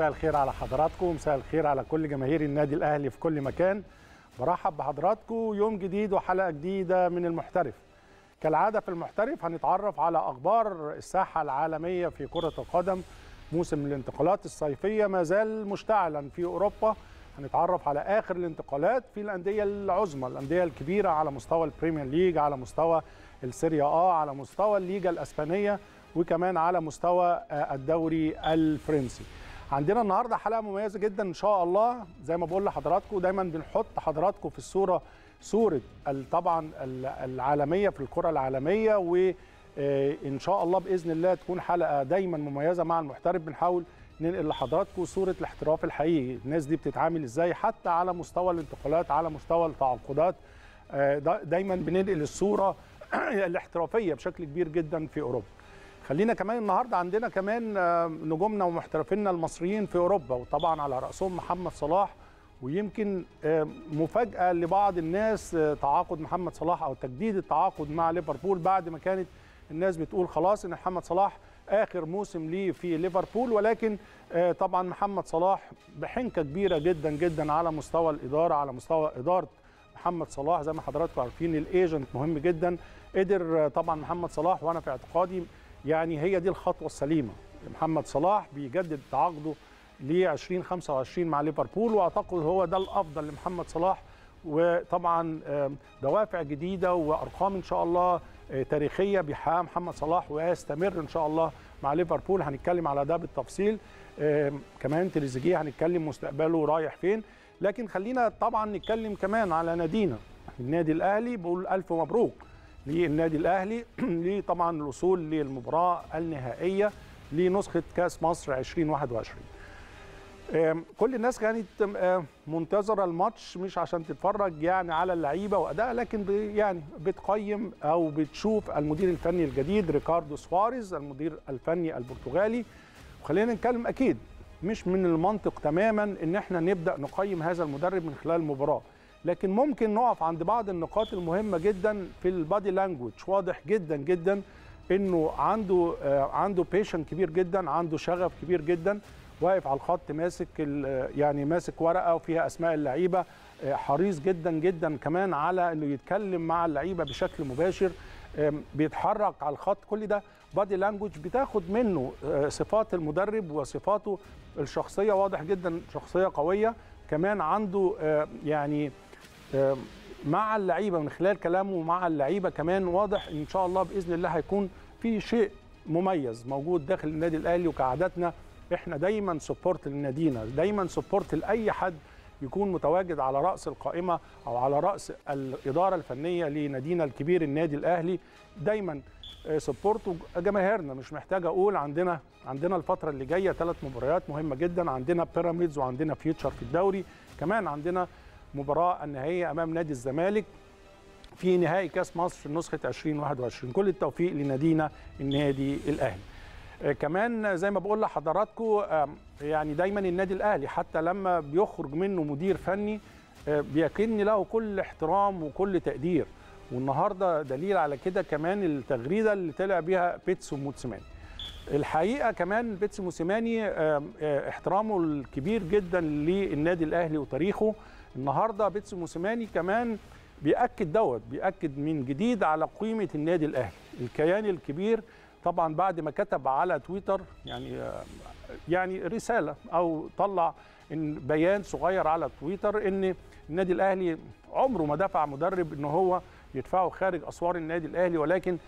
مساء الخير على حضراتكم ومساء الخير على كل جماهير النادي الاهلي في كل مكان برحب بحضراتكم يوم جديد وحلقه جديده من المحترف كالعاده في المحترف هنتعرف على اخبار الساحه العالميه في كره القدم موسم الانتقالات الصيفيه ما زال مشتعلا في اوروبا هنتعرف على اخر الانتقالات في الانديه العظمى الانديه الكبيره على مستوى البريمير ليج على مستوى السيريا اه على مستوى الليجا الاسبانيه وكمان على مستوى الدوري الفرنسي عندنا النهارده حلقه مميزه جدا ان شاء الله زي ما بقول لحضراتكم دايما بنحط حضراتكم في الصوره صوره طبعا العالميه في الكره العالميه وان آه، شاء الله باذن الله تكون حلقه دايما مميزه مع المحترف بنحاول ننقل لحضراتكم صوره الاحتراف الحقيقي الناس دي بتتعامل ازاي حتى على مستوى الانتقالات على مستوى التعاقدات آه، دايما بننقل الصوره الاحترافيه بشكل كبير جدا في اوروبا خلينا كمان النهارده عندنا كمان آه، نجومنا ومحترفينا المصريين في اوروبا وطبعا على راسهم محمد صلاح ويمكن آه، مفاجاه لبعض الناس آه، تعاقد محمد صلاح او تجديد التعاقد مع ليفربول بعد ما كانت الناس بتقول خلاص ان محمد صلاح اخر موسم ليه في ليفربول ولكن طبعا محمد صلاح بحنكه كبيره جدا جدا على مستوى الاداره على مستوى اداره محمد صلاح زي ما حضراتكم عارفين الايجنت مهم جدا قدر طبعا محمد صلاح وانا في اعتقادي يعني هي دي الخطوه السليمه محمد صلاح بيجدد تعاقده ل 2025 مع ليفربول واعتقد هو ده الافضل لمحمد صلاح وطبعا دوافع جديده وارقام ان شاء الله آه، تاريخيه بيحققها محمد صلاح ويستمر ان شاء الله مع ليفربول هنتكلم على ده بالتفصيل كمان تريزيجيه هنتكلم مستقبله رايح فين لكن خلينا طبعا نتكلم كمان على نادينا النادي الاهلي بقول الف مبروك للنادي الاهلي لطبعا الوصول للمباراه النهائيه لنسخه كاس مصر 2021 كل الناس كانت منتظره الماتش مش عشان تتفرج يعني على اللعيبه واداء لكن يعني بتقيم او بتشوف المدير الفني الجديد ريكاردو سواريز المدير الفني البرتغالي وخلينا نتكلم اكيد مش من المنطق تماما ان احنا نبدا نقيم هذا المدرب من خلال مباراه لكن ممكن نقف عند بعض النقاط المهمه جدا في البادي لانجوج واضح جدا جدا انه عنده آه، عنده بيشن كبير جدا عنده شغف كبير جدا واقف على الخط ماسك آه، يعني ماسك ورقه وفيها اسماء اللعيبه آه، حريص جدا جدا كمان على انه يتكلم مع اللعيبه بشكل مباشر بيتحرك على الخط كل ده بادي لانجوج بتاخد منه صفات المدرب وصفاته الشخصيه واضح جدا شخصيه قويه كمان عنده يعني آه، مع اللعيبه من خلال كلامه مع اللعيبه كمان واضح ان شاء الله باذن الله هيكون في شيء مميز موجود داخل النادي الاهلي وكعادتنا احنا دايما سبورت لنادينا دايما سبورت لاي حد يكون متواجد على راس القائمه او على راس الاداره الفنيه لنادينا الكبير النادي الاهلي دايما سبورت آه، جماهيرنا مش محتاج اقول عندنا عندنا الفتره اللي جايه ثلاث مباريات مهمه جدا عندنا بيراميدز وعندنا فيوتشر في الدوري كمان عندنا مباراه النهائيه امام نادي الزمالك في نهائي كاس مصر نسخه 2021 كل التوفيق لنادينا النادي الاهلي آه، كمان زي ما بقول لحضراتكم يعني دايما النادي الاهلي حتى لما بيخرج منه مدير فني آه، بيكن له كل احترام وكل تقدير والنهارده دليل على كده كمان التغريده اللي طلع بيها بيتسو موتسيماني الحقيقه كمان بيتسو موسيماني آه، احترامه الكبير جدا للنادي الاهلي وتاريخه النهارده بيتسو موسيماني كمان بيأكد دوت بيأكد من جديد على قيمة النادي الأهلي الكيان الكبير طبعا بعد ما كتب على تويتر يعني يعني رسالة أو طلع إن بيان صغير على تويتر إن النادي الأهلي عمره ما دفع مدرب إن هو يدفعه خارج أسوار النادي الأهلي ولكن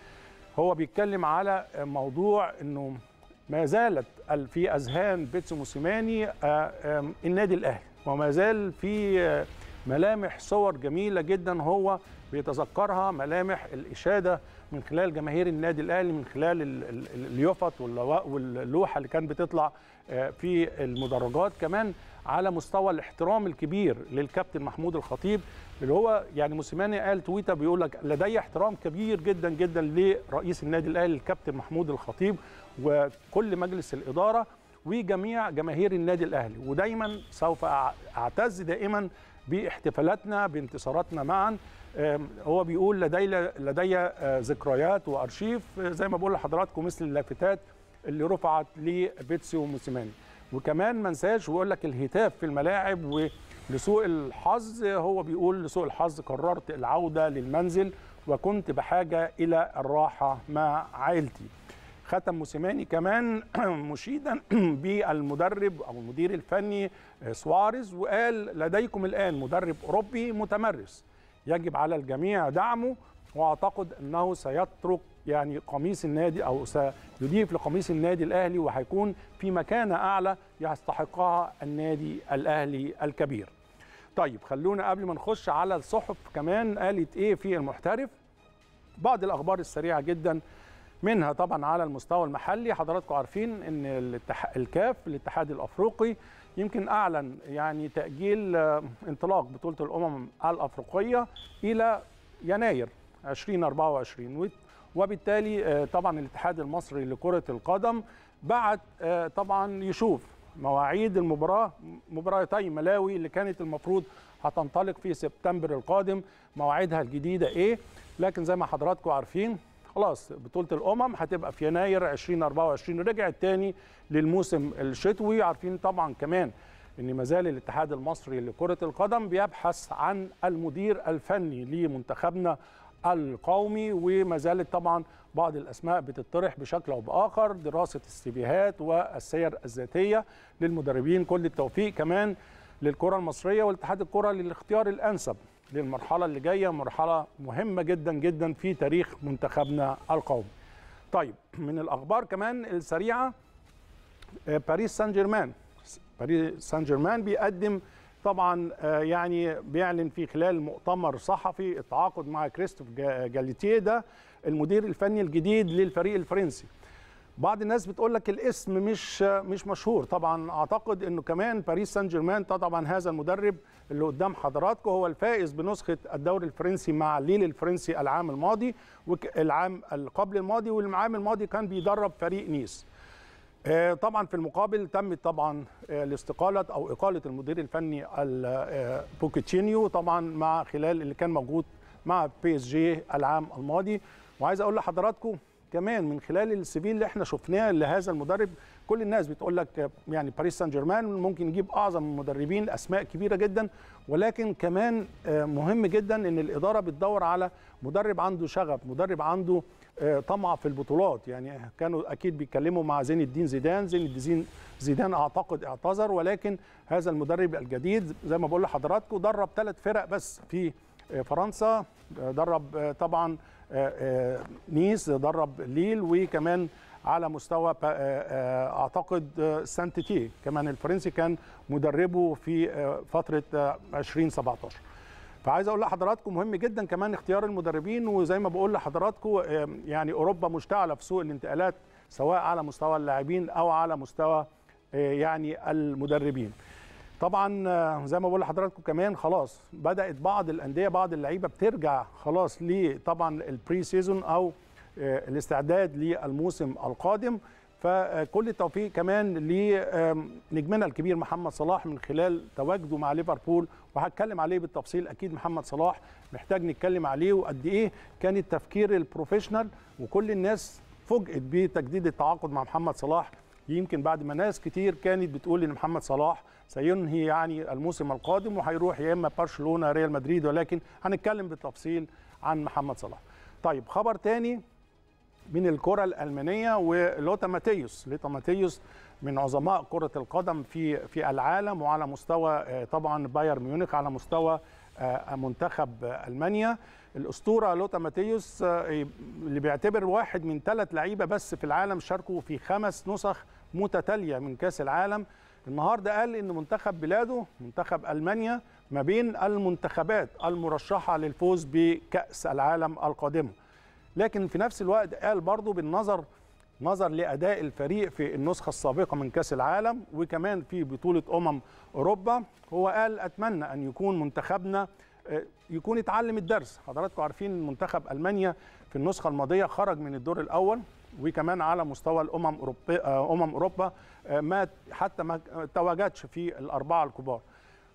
هو بيتكلم على موضوع إنه ما زالت في أذهان بيتسو موسيماني آه، النادي الأهلي وما زال في ملامح صور جميله جدا هو بيتذكرها ملامح الاشاده من خلال جماهير النادي الاهلي من خلال اليوفط واللوحه اللي كانت بتطلع آه، في المدرجات كمان على مستوى الاحترام الكبير للكابتن محمود الخطيب اللي هو يعني موسيماني قال تويته بيقول لك لدي احترام كبير جدا جدا لرئيس النادي الاهلي الكابتن محمود الخطيب وكل مجلس الاداره وجميع جماهير النادي الاهلي ودايما سوف اعتز دائما باحتفالاتنا بانتصاراتنا معا هو بيقول لدي لدي ذكريات وارشيف زي ما بقول لحضراتكم مثل اللافتات اللي رفعت لبيتسي وموسيماني وكمان ما انساش ويقول لك الهتاف في الملاعب ولسوء الحظ هو بيقول لسوء الحظ قررت العوده للمنزل وكنت بحاجه الى الراحه مع عائلتي ختم موسيماني كمان مشيدا بالمدرب او المدير الفني آه، سواريز وقال لديكم الان مدرب اوروبي متمرس يجب على الجميع دعمه واعتقد انه سيترك يعني قميص النادي او سيضيف لقميص النادي الاهلي وهيكون في مكانه اعلى يستحقها النادي الاهلي الكبير. طيب خلونا قبل ما نخش على الصحف كمان قالت ايه في المحترف بعض الاخبار السريعه جدا منها طبعا على المستوى المحلي حضراتكم عارفين ان الكاف الاتحاد الافريقي يمكن اعلن يعني تاجيل آه، انطلاق بطوله الامم الافريقيه الى يناير 2024 وبالتالي آه، طبعا الاتحاد المصري لكره القدم بعت آه، طبعا يشوف مواعيد المباراه مباراتي ملاوي اللي كانت المفروض هتنطلق في سبتمبر القادم مواعيدها الجديده ايه لكن زي ما حضراتكم عارفين خلاص بطوله الامم هتبقى في يناير 2024 رجعت تاني للموسم الشتوي عارفين طبعا كمان ان ما زال الاتحاد المصري لكره القدم بيبحث عن المدير الفني لمنتخبنا القومي وما زالت طبعا بعض الاسماء بتطرح بشكل او باخر دراسه السيفيهات والسير الذاتيه للمدربين كل التوفيق كمان للكره المصريه والاتحاد الكره للاختيار الانسب للمرحله اللي جايه مرحله مهمه جدا جدا في تاريخ منتخبنا القومي. طيب من الاخبار كمان السريعه آه، باريس سان جيرمان باريس سان جيرمان بيقدم طبعا آه، يعني بيعلن في خلال مؤتمر صحفي التعاقد مع كريستوف جاليتيه ده المدير الفني الجديد للفريق الفرنسي بعض الناس بتقول لك الاسم مش مش مشهور طبعا اعتقد انه كمان باريس سان جيرمان طبعا هذا المدرب اللي قدام حضراتكم هو الفائز بنسخه الدوري الفرنسي مع ليل الفرنسي العام الماضي والعام قبل الماضي والعام الماضي كان بيدرب فريق نيس آه، طبعا في المقابل تمت طبعا آه، الاستقاله او اقاله المدير الفني آه، بوكيتشينيو طبعا مع خلال اللي كان موجود مع بي اس جي العام الماضي وعايز اقول لحضراتكم كمان من خلال السي في اللي احنا شفناه لهذا المدرب كل الناس بتقول لك يعني باريس سان جيرمان ممكن يجيب اعظم المدربين اسماء كبيره جدا ولكن كمان آه، مهم جدا ان الاداره بتدور على مدرب عنده شغف مدرب عنده آه، طمع في البطولات يعني كانوا اكيد بيتكلموا مع زين الدين زيدان زين الدين زيدان اعتقد اعتذر ولكن هذا المدرب الجديد زي ما بقول لحضراتكم درب ثلاث فرق بس في آه، فرنسا درب طبعا نيس آه، آه، درب ليل وكمان على مستوى آه، اعتقد سانتيتي كمان الفرنسي كان مدربه في فتره 2017 فعايز اقول لحضراتكم مهم جدا كمان اختيار المدربين وزي ما بقول لحضراتكم يعني اوروبا مشتعله في سوق الانتقالات سواء على مستوى اللاعبين او على مستوى يعني المدربين طبعا آه، زي ما بقول لحضراتكم كمان خلاص بدات بعض الانديه بعض اللعيبه بترجع خلاص ل طبعا البري سيزون او آه، الاستعداد للموسم القادم فكل التوفيق كمان لنجمنا الكبير محمد صلاح من خلال تواجده مع ليفربول وهتكلم عليه بالتفصيل اكيد محمد صلاح محتاج نتكلم عليه وقد ايه كان التفكير البروفيشنال وكل الناس فوجئت بتجديد التعاقد مع محمد صلاح يمكن بعد ما ناس كتير كانت بتقول ان محمد صلاح سينهي يعني الموسم القادم وهيروح يا اما برشلونه ريال مدريد ولكن هنتكلم بالتفصيل عن محمد صلاح. طيب خبر تاني من الكرة الألمانية ولوتا ماتيوس لوتا ماتيوس من عظماء كرة القدم في في العالم وعلى مستوى آه، طبعا بايرن ميونخ على مستوى آه، منتخب المانيا الاسطوره لوتا ماتيوس آه، اللي بيعتبر واحد من ثلاث لعيبه بس في العالم شاركوا في خمس نسخ متتاليه من كاس العالم النهارده قال ان منتخب بلاده منتخب المانيا ما بين المنتخبات المرشحه للفوز بكاس العالم القادمه لكن في نفس الوقت قال برضه بالنظر نظر لاداء الفريق في النسخه السابقه من كاس العالم وكمان في بطوله امم اوروبا هو قال اتمنى ان يكون منتخبنا آه، يكون اتعلم الدرس حضراتكم عارفين منتخب المانيا في النسخه الماضيه خرج من الدور الاول وكمان على مستوى الامم اوروبا آه، امم اوروبا آه، ما حتى ما تواجدش في الاربعه الكبار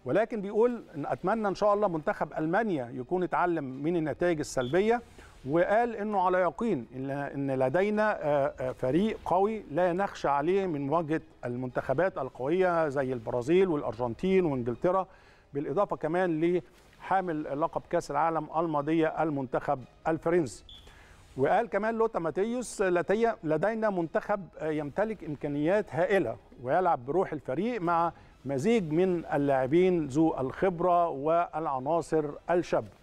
ولكن بيقول إن اتمنى ان شاء الله منتخب المانيا يكون اتعلم من النتائج السلبيه وقال انه على يقين ان لدينا آه، آه، فريق قوي لا نخشى عليه من مواجهه المنتخبات القويه زي البرازيل والارجنتين وانجلترا بالاضافه كمان لحامل لقب كاس العالم الماضيه المنتخب الفرنسي. وقال كمان لوتا ماتيوس لدينا منتخب آه، يمتلك امكانيات هائله ويلعب بروح الفريق مع مزيج من اللاعبين ذو الخبره والعناصر الشابه.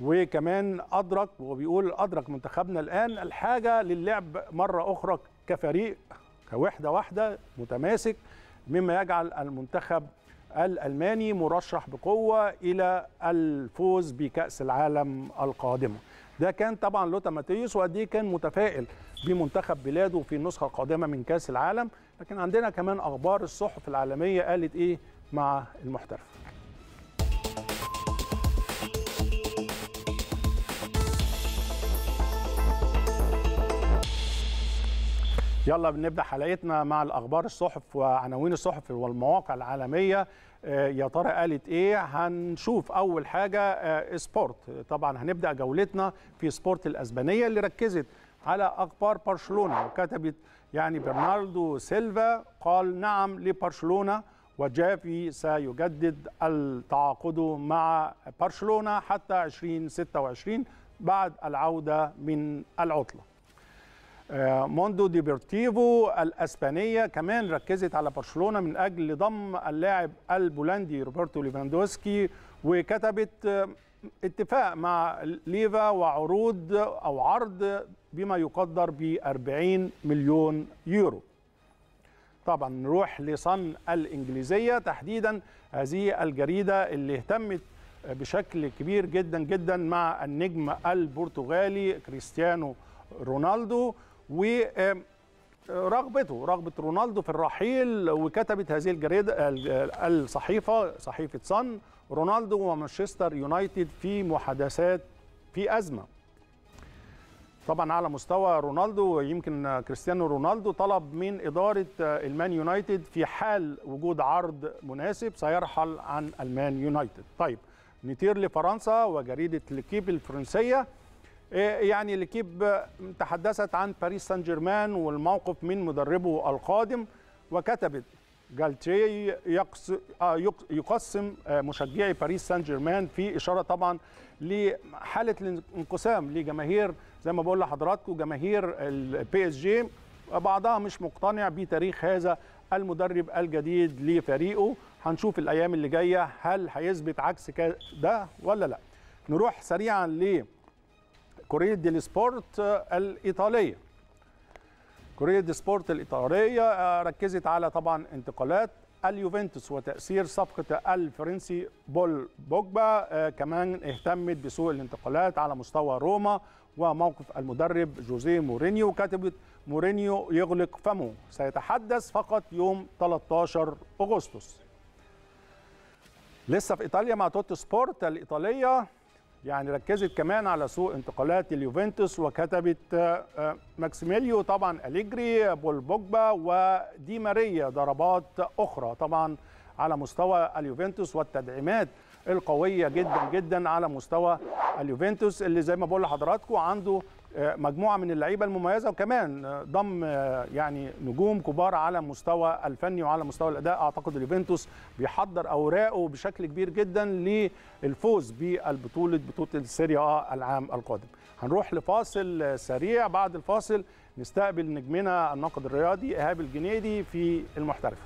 وكمان ادرك وهو بيقول ادرك منتخبنا الان الحاجه للعب مره اخرى كفريق كوحده واحده متماسك مما يجعل المنتخب الالماني مرشح بقوه الى الفوز بكاس العالم القادمه. ده كان طبعا لوتا ماتيوس وقد ايه كان متفائل بمنتخب بلاده في النسخه القادمه من كاس العالم، لكن عندنا كمان اخبار الصحف العالميه قالت ايه مع المحترف. يلا بنبدا حلقتنا مع الاخبار الصحف وعناوين الصحف والمواقع العالميه آه، يا ترى قالت ايه هنشوف اول حاجه آه، سبورت طبعا هنبدا جولتنا في سبورت الاسبانيه اللي ركزت على اخبار برشلونه وكتبت يعني برناردو سيلفا قال نعم لبرشلونه وجافي سيجدد التعاقد مع برشلونه حتى 2026 بعد العوده من العطله آه، موندو ديبرتيفو الاسبانيه كمان ركزت على برشلونه من اجل ضم اللاعب البولندي روبرتو ليفاندوسكي وكتبت آه، اتفاق مع ليفا وعروض او عرض بما يقدر ب 40 مليون يورو. طبعا نروح لصن الانجليزيه تحديدا هذه الجريده اللي اهتمت بشكل كبير جدا جدا مع النجم البرتغالي كريستيانو رونالدو ورغبته رغبه رونالدو في الرحيل وكتبت هذه الجريده الصحيفه صحيفه صن رونالدو ومانشستر يونايتد في محادثات في ازمه طبعا على مستوى رونالدو يمكن كريستيانو رونالدو طلب من اداره المان يونايتد في حال وجود عرض مناسب سيرحل عن المان يونايتد طيب نطير لفرنسا وجريده ليكيب الفرنسيه إيه، يعني الكيب تحدثت عن باريس سان جيرمان والموقف من مدربه القادم وكتبت جالتري آه، يقسم آه، مشجعي باريس سان جيرمان في اشاره طبعا لحاله الانقسام لجماهير زي ما بقول لحضراتكم جماهير البي اس جي بعضها مش مقتنع بتاريخ هذا المدرب الجديد لفريقه هنشوف الايام اللي جايه هل هيثبت عكس ده ولا لا نروح سريعا ل كوريا دي آه، سبورت الإيطالية كوريا دي سبورت الإيطالية ركزت على طبعا انتقالات اليوفنتوس وتأثير صفقة الفرنسي بول بوجبا آه، كمان اهتمت بسوء الانتقالات على مستوى روما وموقف المدرب جوزيه مورينيو كتبت مورينيو يغلق فمه سيتحدث فقط يوم 13 أغسطس لسه في إيطاليا مع توت سبورت الإيطالية يعني ركزت كمان على سوق انتقالات اليوفنتوس وكتبت آه، آه، ماكسيميليو طبعا أليجري بول بوجبا ودي ماريا ضربات أخرى طبعا على مستوى اليوفنتوس والتدعيمات القوية جدا جدا على مستوى اليوفنتوس اللي زي ما بقول لحضراتكم عنده آه، مجموعه من اللعيبه المميزه وكمان آه، ضم آه، يعني نجوم كبار على المستوى الفني وعلى مستوى الاداء اعتقد اليوفنتوس بيحضر اوراقه بشكل كبير جدا للفوز بالبطوله بطوله السيريا العام القادم هنروح لفاصل سريع بعد الفاصل نستقبل نجمنا الناقد الرياضي ايهاب الجنيدي في المحترف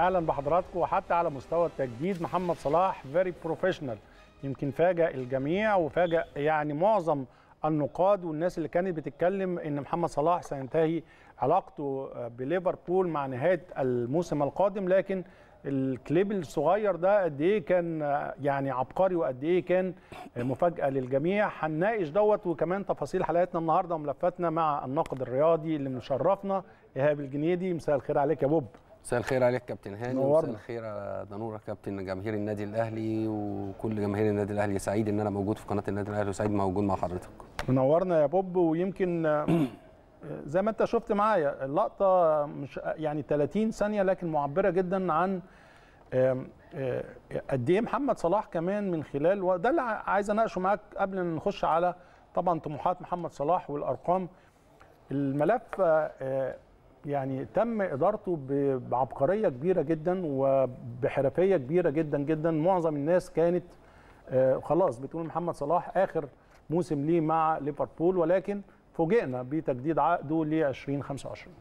اهلا بحضراتكم وحتى على مستوى التجديد محمد صلاح فيري بروفيشنال يمكن فاجأ الجميع وفاجأ يعني معظم النقاد والناس اللي كانت بتتكلم ان محمد صلاح سينتهي علاقته بليفربول مع نهايه الموسم القادم لكن الكليب الصغير ده قد ايه كان يعني عبقري وقد ايه كان مفاجاه للجميع هنناقش دوت وكمان تفاصيل حلقتنا النهارده وملفاتنا مع الناقد الرياضي اللي مشرفنا ايهاب الجنيدي مساء الخير عليك يا بوب مساء الخير عليك كابتن هاني مساء الخير على دانوره كابتن جماهير النادي الاهلي وكل جماهير النادي الاهلي سعيد ان انا موجود في قناه النادي الاهلي وسعيد موجود مع حضرتك منورنا يا بوب ويمكن زي ما انت شفت معايا اللقطه مش يعني 30 ثانيه لكن معبره جدا عن آه، آه، قد ايه محمد صلاح كمان من خلال وده اللي عايز اناقشه معاك قبل ما نخش على طبعا طموحات محمد صلاح والارقام الملف آه، يعني تم ادارته بعبقريه كبيره جدا وبحرفيه كبيره جدا جدا معظم الناس كانت آه، خلاص بتقول محمد صلاح اخر موسم ليه مع ليفربول ولكن فوجئنا بتجديد عقده ل 2025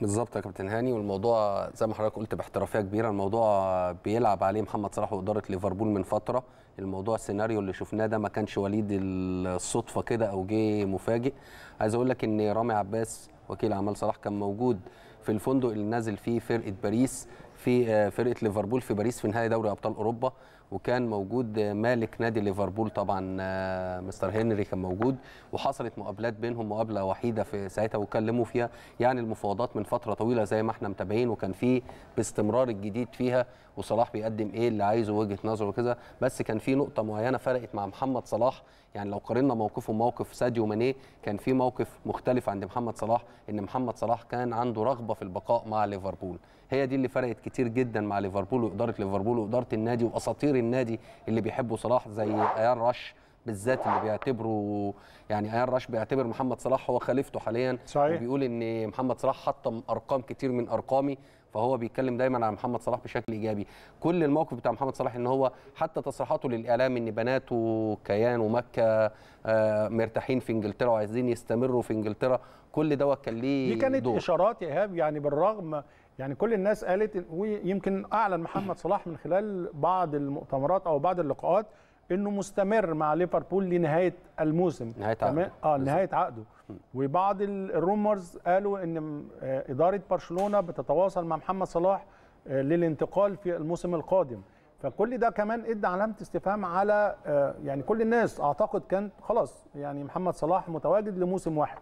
بالظبط يا كابتن هاني والموضوع زي ما حضرتك قلت باحترافيه كبيره الموضوع بيلعب عليه محمد صلاح واداره ليفربول من فتره الموضوع السيناريو اللي شفناه ده ما كانش وليد الصدفه كده او جه مفاجئ عايز اقول لك ان رامي عباس وكيل اعمال صلاح كان موجود في الفندق اللي نازل فيه فرقه باريس في آه، فرقه ليفربول في باريس في نهائي دوري ابطال اوروبا وكان موجود مالك نادي ليفربول طبعا آه، مستر هنري كان موجود وحصلت مقابلات بينهم مقابله وحيده في ساعتها وكلموا فيها يعني المفاوضات من فتره طويله زي ما احنا متابعين وكان في باستمرار الجديد فيها وصلاح بيقدم ايه اللي عايزه وجهه نظره وكذا بس كان في نقطه معينه فرقت مع محمد صلاح يعني لو قارنا موقفه بموقف ساديو ماني كان في موقف مختلف عند محمد صلاح ان محمد صلاح كان عنده رغبه في البقاء مع ليفربول هي دي اللي فرقت كتير جدا مع ليفربول واداره ليفربول واداره النادي واساطير النادي اللي بيحبوا صلاح زي ايان راش بالذات اللي بيعتبره يعني ايان راش بيعتبر محمد صلاح هو خليفته حاليا صحيح وبيقول ان محمد صلاح حطم ارقام كتير من ارقامي فهو بيتكلم دايما عن محمد صلاح بشكل ايجابي كل الموقف بتاع محمد صلاح ان هو حتى تصريحاته للاعلام ان بناته كيان ومكه آه، مرتاحين في انجلترا وعايزين يستمروا في انجلترا كل دوت كان ليه دي كانت دور. اشارات يا ايهاب يعني بالرغم يعني كل الناس قالت ويمكن اعلن محمد صلاح من خلال بعض المؤتمرات او بعض اللقاءات انه مستمر مع ليفربول لنهايه الموسم نهايه عقده اه نهايه عقده وبعض الرومرز قالوا ان آه، اداره برشلونه بتتواصل مع محمد صلاح آه، للانتقال في الموسم القادم فكل ده كمان ادى علامه استفهام على آه، يعني كل الناس اعتقد كانت خلاص يعني محمد صلاح متواجد لموسم واحد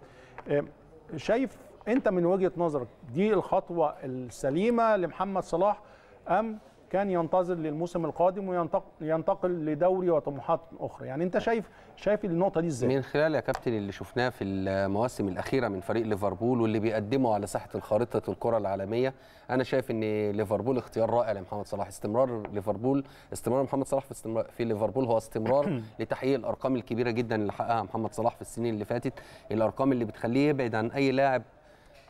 شايف انت من وجهه نظرك دي الخطوه السليمه لمحمد صلاح ام كان ينتظر للموسم القادم وينتقل لدوري وطموحات اخرى يعني انت شايف شايف النقطه دي ازاي من خلال يا كابتن اللي شفناه في المواسم الاخيره من فريق ليفربول واللي بيقدمه على ساحه الخارطه الكره العالميه انا شايف ان ليفربول اختيار رائع لمحمد صلاح استمرار ليفربول استمرار محمد صلاح في استمرار في ليفربول هو استمرار لتحقيق الارقام الكبيره جدا اللي حققها محمد صلاح في السنين اللي فاتت الارقام اللي بتخليه يبعد عن اي لاعب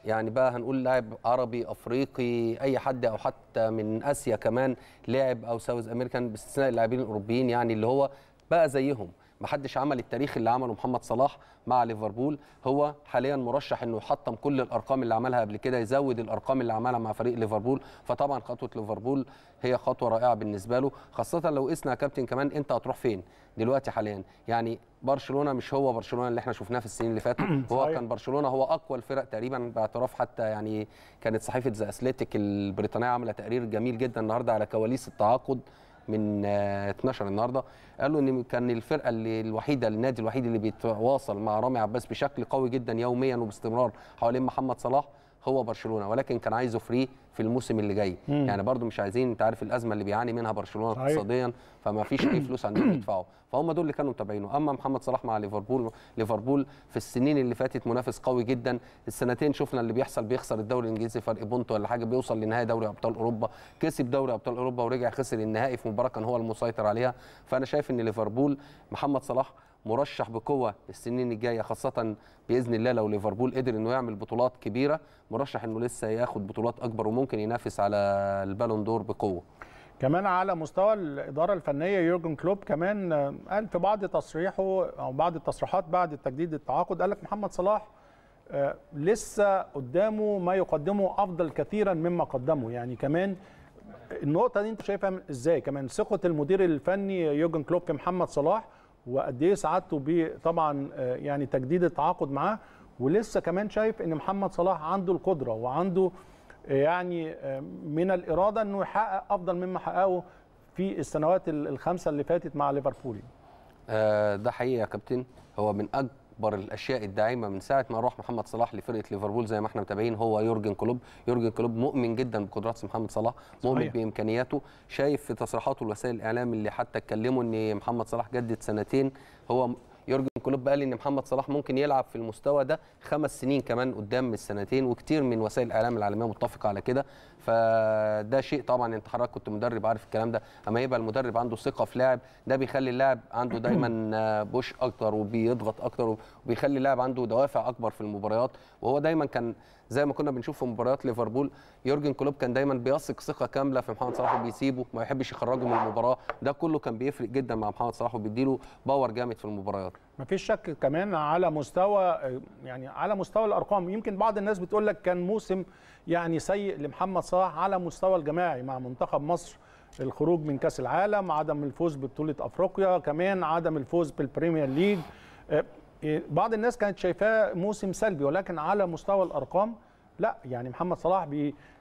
يعني بقى هنقول لاعب عربي افريقي اي حد او حتى من اسيا كمان لاعب او ساوث امريكان باستثناء اللاعبين الاوروبيين يعني اللي هو بقى زيهم محدش عمل التاريخ اللي عمله محمد صلاح مع ليفربول هو حاليا مرشح انه يحطم كل الارقام اللي عملها قبل كده يزود الارقام اللي عملها مع فريق ليفربول فطبعا خطوه ليفربول هي خطوه رائعه بالنسبه له خاصه لو قسنا يا كابتن كمان انت هتروح فين دلوقتي حاليا يعني برشلونه مش هو برشلونه اللي احنا شفناه في السنين اللي فاتت هو كان برشلونه هو اقوى الفرق تقريبا باعتراف حتى يعني كانت صحيفه ذا اثليتيك البريطانيه عامله تقرير جميل جدا النهارده على كواليس التعاقد من 12 آه، النهارده قالوا ان كان الفرقه اللي الوحيده النادي الوحيد اللي بيتواصل مع رامي عباس بشكل قوي جدا يوميا وباستمرار حوالين محمد صلاح هو برشلونه ولكن كان عايزه فري في الموسم اللي جاي مم. يعني برده مش عايزين انت عارف الازمه اللي بيعاني منها برشلونه اقتصاديا فما فيش اي فلوس عندهم يدفعوا فهم دول اللي كانوا متابعينه اما محمد صلاح مع ليفربول ليفربول في السنين اللي فاتت منافس قوي جدا السنتين شفنا اللي بيحصل بيخسر الدوري الانجليزي فرق بونت ولا حاجه بيوصل لنهائي دوري ابطال اوروبا كسب دوري ابطال اوروبا ورجع خسر النهائي في مباراه كان هو المسيطر عليها فانا شايف ان ليفربول محمد صلاح مرشح بقوه السنين الجايه خاصه باذن الله لو ليفربول قدر انه يعمل بطولات كبيره مرشح انه لسه ياخد بطولات اكبر وممكن ينافس على البالون دور بقوه كمان على مستوى الاداره الفنيه يورجن كلوب كمان قال في بعض تصريحه او بعض التصريحات بعد تجديد التعاقد قال لك محمد صلاح آه، لسه قدامه ما يقدمه افضل كثيرا مما قدمه يعني كمان النقطه دي انت شايفها ازاي كمان ثقه المدير الفني يورجن كلوب في محمد صلاح وقد ايه سعادته بطبعا آه، يعني تجديد التعاقد معاه ولسه كمان شايف ان محمد صلاح عنده القدره وعنده آه، يعني آه، من الاراده انه يحقق افضل مما حققه في السنوات الخمسه اللي فاتت مع ليفربول. ده حقيقي يا كابتن هو من اجل اكبر الاشياء الداعمه من ساعه ما راح محمد صلاح لفرقه ليفربول زي ما احنا متابعين هو يورجن كلوب يورجن كلوب مؤمن جدا بقدرات محمد صلاح مؤمن صحيح. بامكانياته شايف في تصريحاته لوسائل الاعلام اللي حتى اتكلموا ان محمد صلاح جدد سنتين هو يورجن كلوب قال ان محمد صلاح ممكن يلعب في المستوى ده خمس سنين كمان قدام السنتين وكتير من وسائل الاعلام العالميه متفقه على كده فده شيء طبعا انت حضرتك كنت مدرب عارف الكلام ده اما يبقى المدرب عنده ثقه في لاعب ده بيخلي اللاعب عنده دايما بوش اكتر وبيضغط اكتر وبيخلي اللاعب عنده دوافع اكبر في المباريات وهو دايما كان زي ما كنا بنشوف في مباريات ليفربول يورجن كلوب كان دايما بيثق ثقه كامله في محمد صلاح وبيسيبه ما يحبش يخرجه من المباراه ده كله كان بيفرق جدا مع محمد صلاح وبيديله باور جامد في المباريات مفيش شك كمان على مستوى يعني على مستوى الارقام يمكن بعض الناس بتقول لك كان موسم يعني سيء لمحمد صلاح على مستوى الجماعي مع منتخب مصر الخروج من كاس العالم عدم الفوز ببطوله افريقيا كمان عدم الفوز بالبريمير ليج آه، آه، بعض الناس كانت شايفاه موسم سلبي ولكن على مستوى الارقام لا يعني محمد صلاح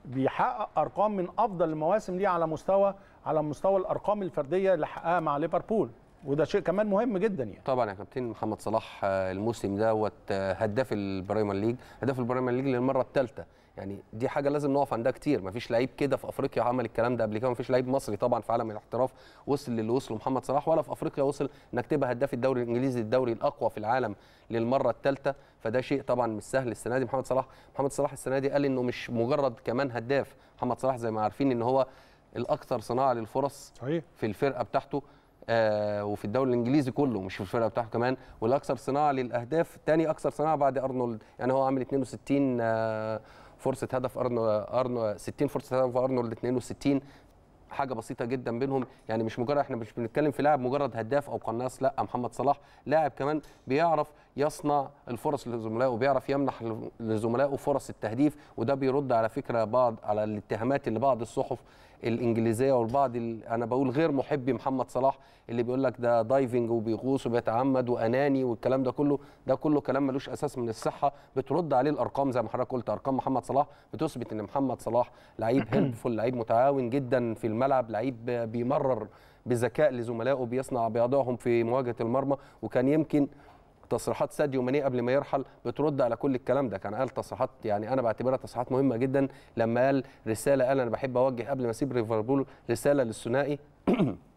بيحقق ارقام من افضل المواسم دي على مستوى على مستوى الارقام الفرديه اللي حققها مع ليفربول وده شيء كمان مهم جدا يعني طبعا يا كابتن محمد صلاح آه، الموسم دوت هداف البريمير ليج هداف البريمير ليج للمره الثالثه يعني دي حاجه لازم نقف عندها كتير مفيش لعيب كده في افريقيا عمل الكلام ده قبل كده مفيش لعيب مصري طبعا في عالم الاحتراف وصل للي وصله محمد صلاح ولا في افريقيا وصل انك تبقى هداف الدوري الانجليزي الدوري الاقوى في العالم للمره الثالثه فده شيء طبعا مش سهل السنه دي محمد صلاح محمد صلاح السنه دي قال انه مش مجرد كمان هداف محمد صلاح زي ما عارفين ان هو الاكثر صناعه للفرص صحيح. في الفرقه بتاعته آه وفي الدوري الانجليزي كله مش في الفرقه بتاعته كمان والاكثر صناعه للاهداف ثاني اكثر صناعه بعد ارنولد يعني هو عامل 62 آه فرصه هدف ارنو ارنو 60 فرصه هدف ارنولد 62 حاجه بسيطه جدا بينهم يعني مش مجرد احنا مش بنتكلم في لاعب مجرد هداف او قناص لا محمد صلاح لاعب كمان بيعرف يصنع الفرص لزملائه وبيعرف يمنح لزملائه فرص التهديف وده بيرد على فكره بعض على الاتهامات اللي بعض الصحف الانجليزيه والبعض انا بقول غير محبي محمد صلاح اللي بيقول لك ده دايفنج وبيغوص وبيتعمد واناني والكلام ده كله ده كله كلام ملوش اساس من الصحه بترد عليه الارقام زي ما حضرتك قلت ارقام محمد صلاح بتثبت ان محمد صلاح لعيب هيلبفول لعيب متعاون جدا في الملعب لعيب بيمرر بذكاء لزملائه بيصنع بيضعهم في مواجهه المرمى وكان يمكن تصريحات ساديو ماني قبل ما يرحل بترد على كل الكلام ده كان قال تصريحات يعني انا بعتبرها تصريحات مهمه جدا لما قال رساله قال انا بحب اوجه قبل ما اسيب ليفربول رساله للثنائي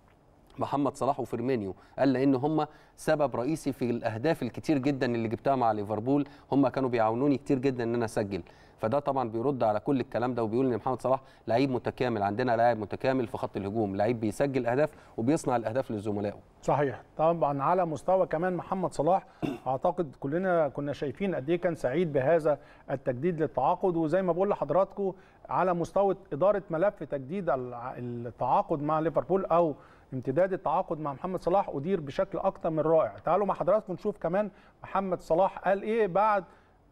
محمد صلاح وفيرمينيو قال لان هم سبب رئيسي في الاهداف الكتير جدا اللي جبتها مع ليفربول هم كانوا بيعاونوني كتير جدا ان انا اسجل فده طبعا بيرد على كل الكلام ده وبيقول ان محمد صلاح لعيب متكامل عندنا لاعب متكامل في خط الهجوم لعيب بيسجل اهداف وبيصنع الاهداف لزملائه صحيح طبعا على مستوى كمان محمد صلاح اعتقد كلنا كنا شايفين قد ايه كان سعيد بهذا التجديد للتعاقد وزي ما بقول لحضراتكم على مستوى اداره ملف تجديد التعاقد مع ليفربول او امتداد التعاقد مع محمد صلاح أدير بشكل أكثر من رائع تعالوا مع حضراتكم نشوف كمان محمد صلاح قال إيه بعد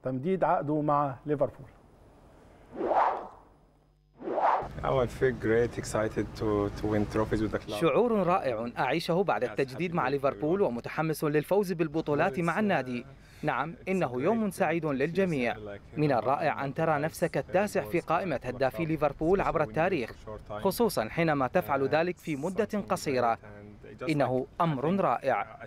تمديد عقده مع ليفربول شعور رائع أعيشه بعد التجديد مع ليفربول ومتحمس للفوز بالبطولات مع النادي uh, نعم إنه يوم سعيد للجميع من الرائع أن ترى نفسك التاسع في قائمة هدافي ليفربول عبر التاريخ خصوصا حينما تفعل ذلك في مدة قصيرة إنه أمر رائع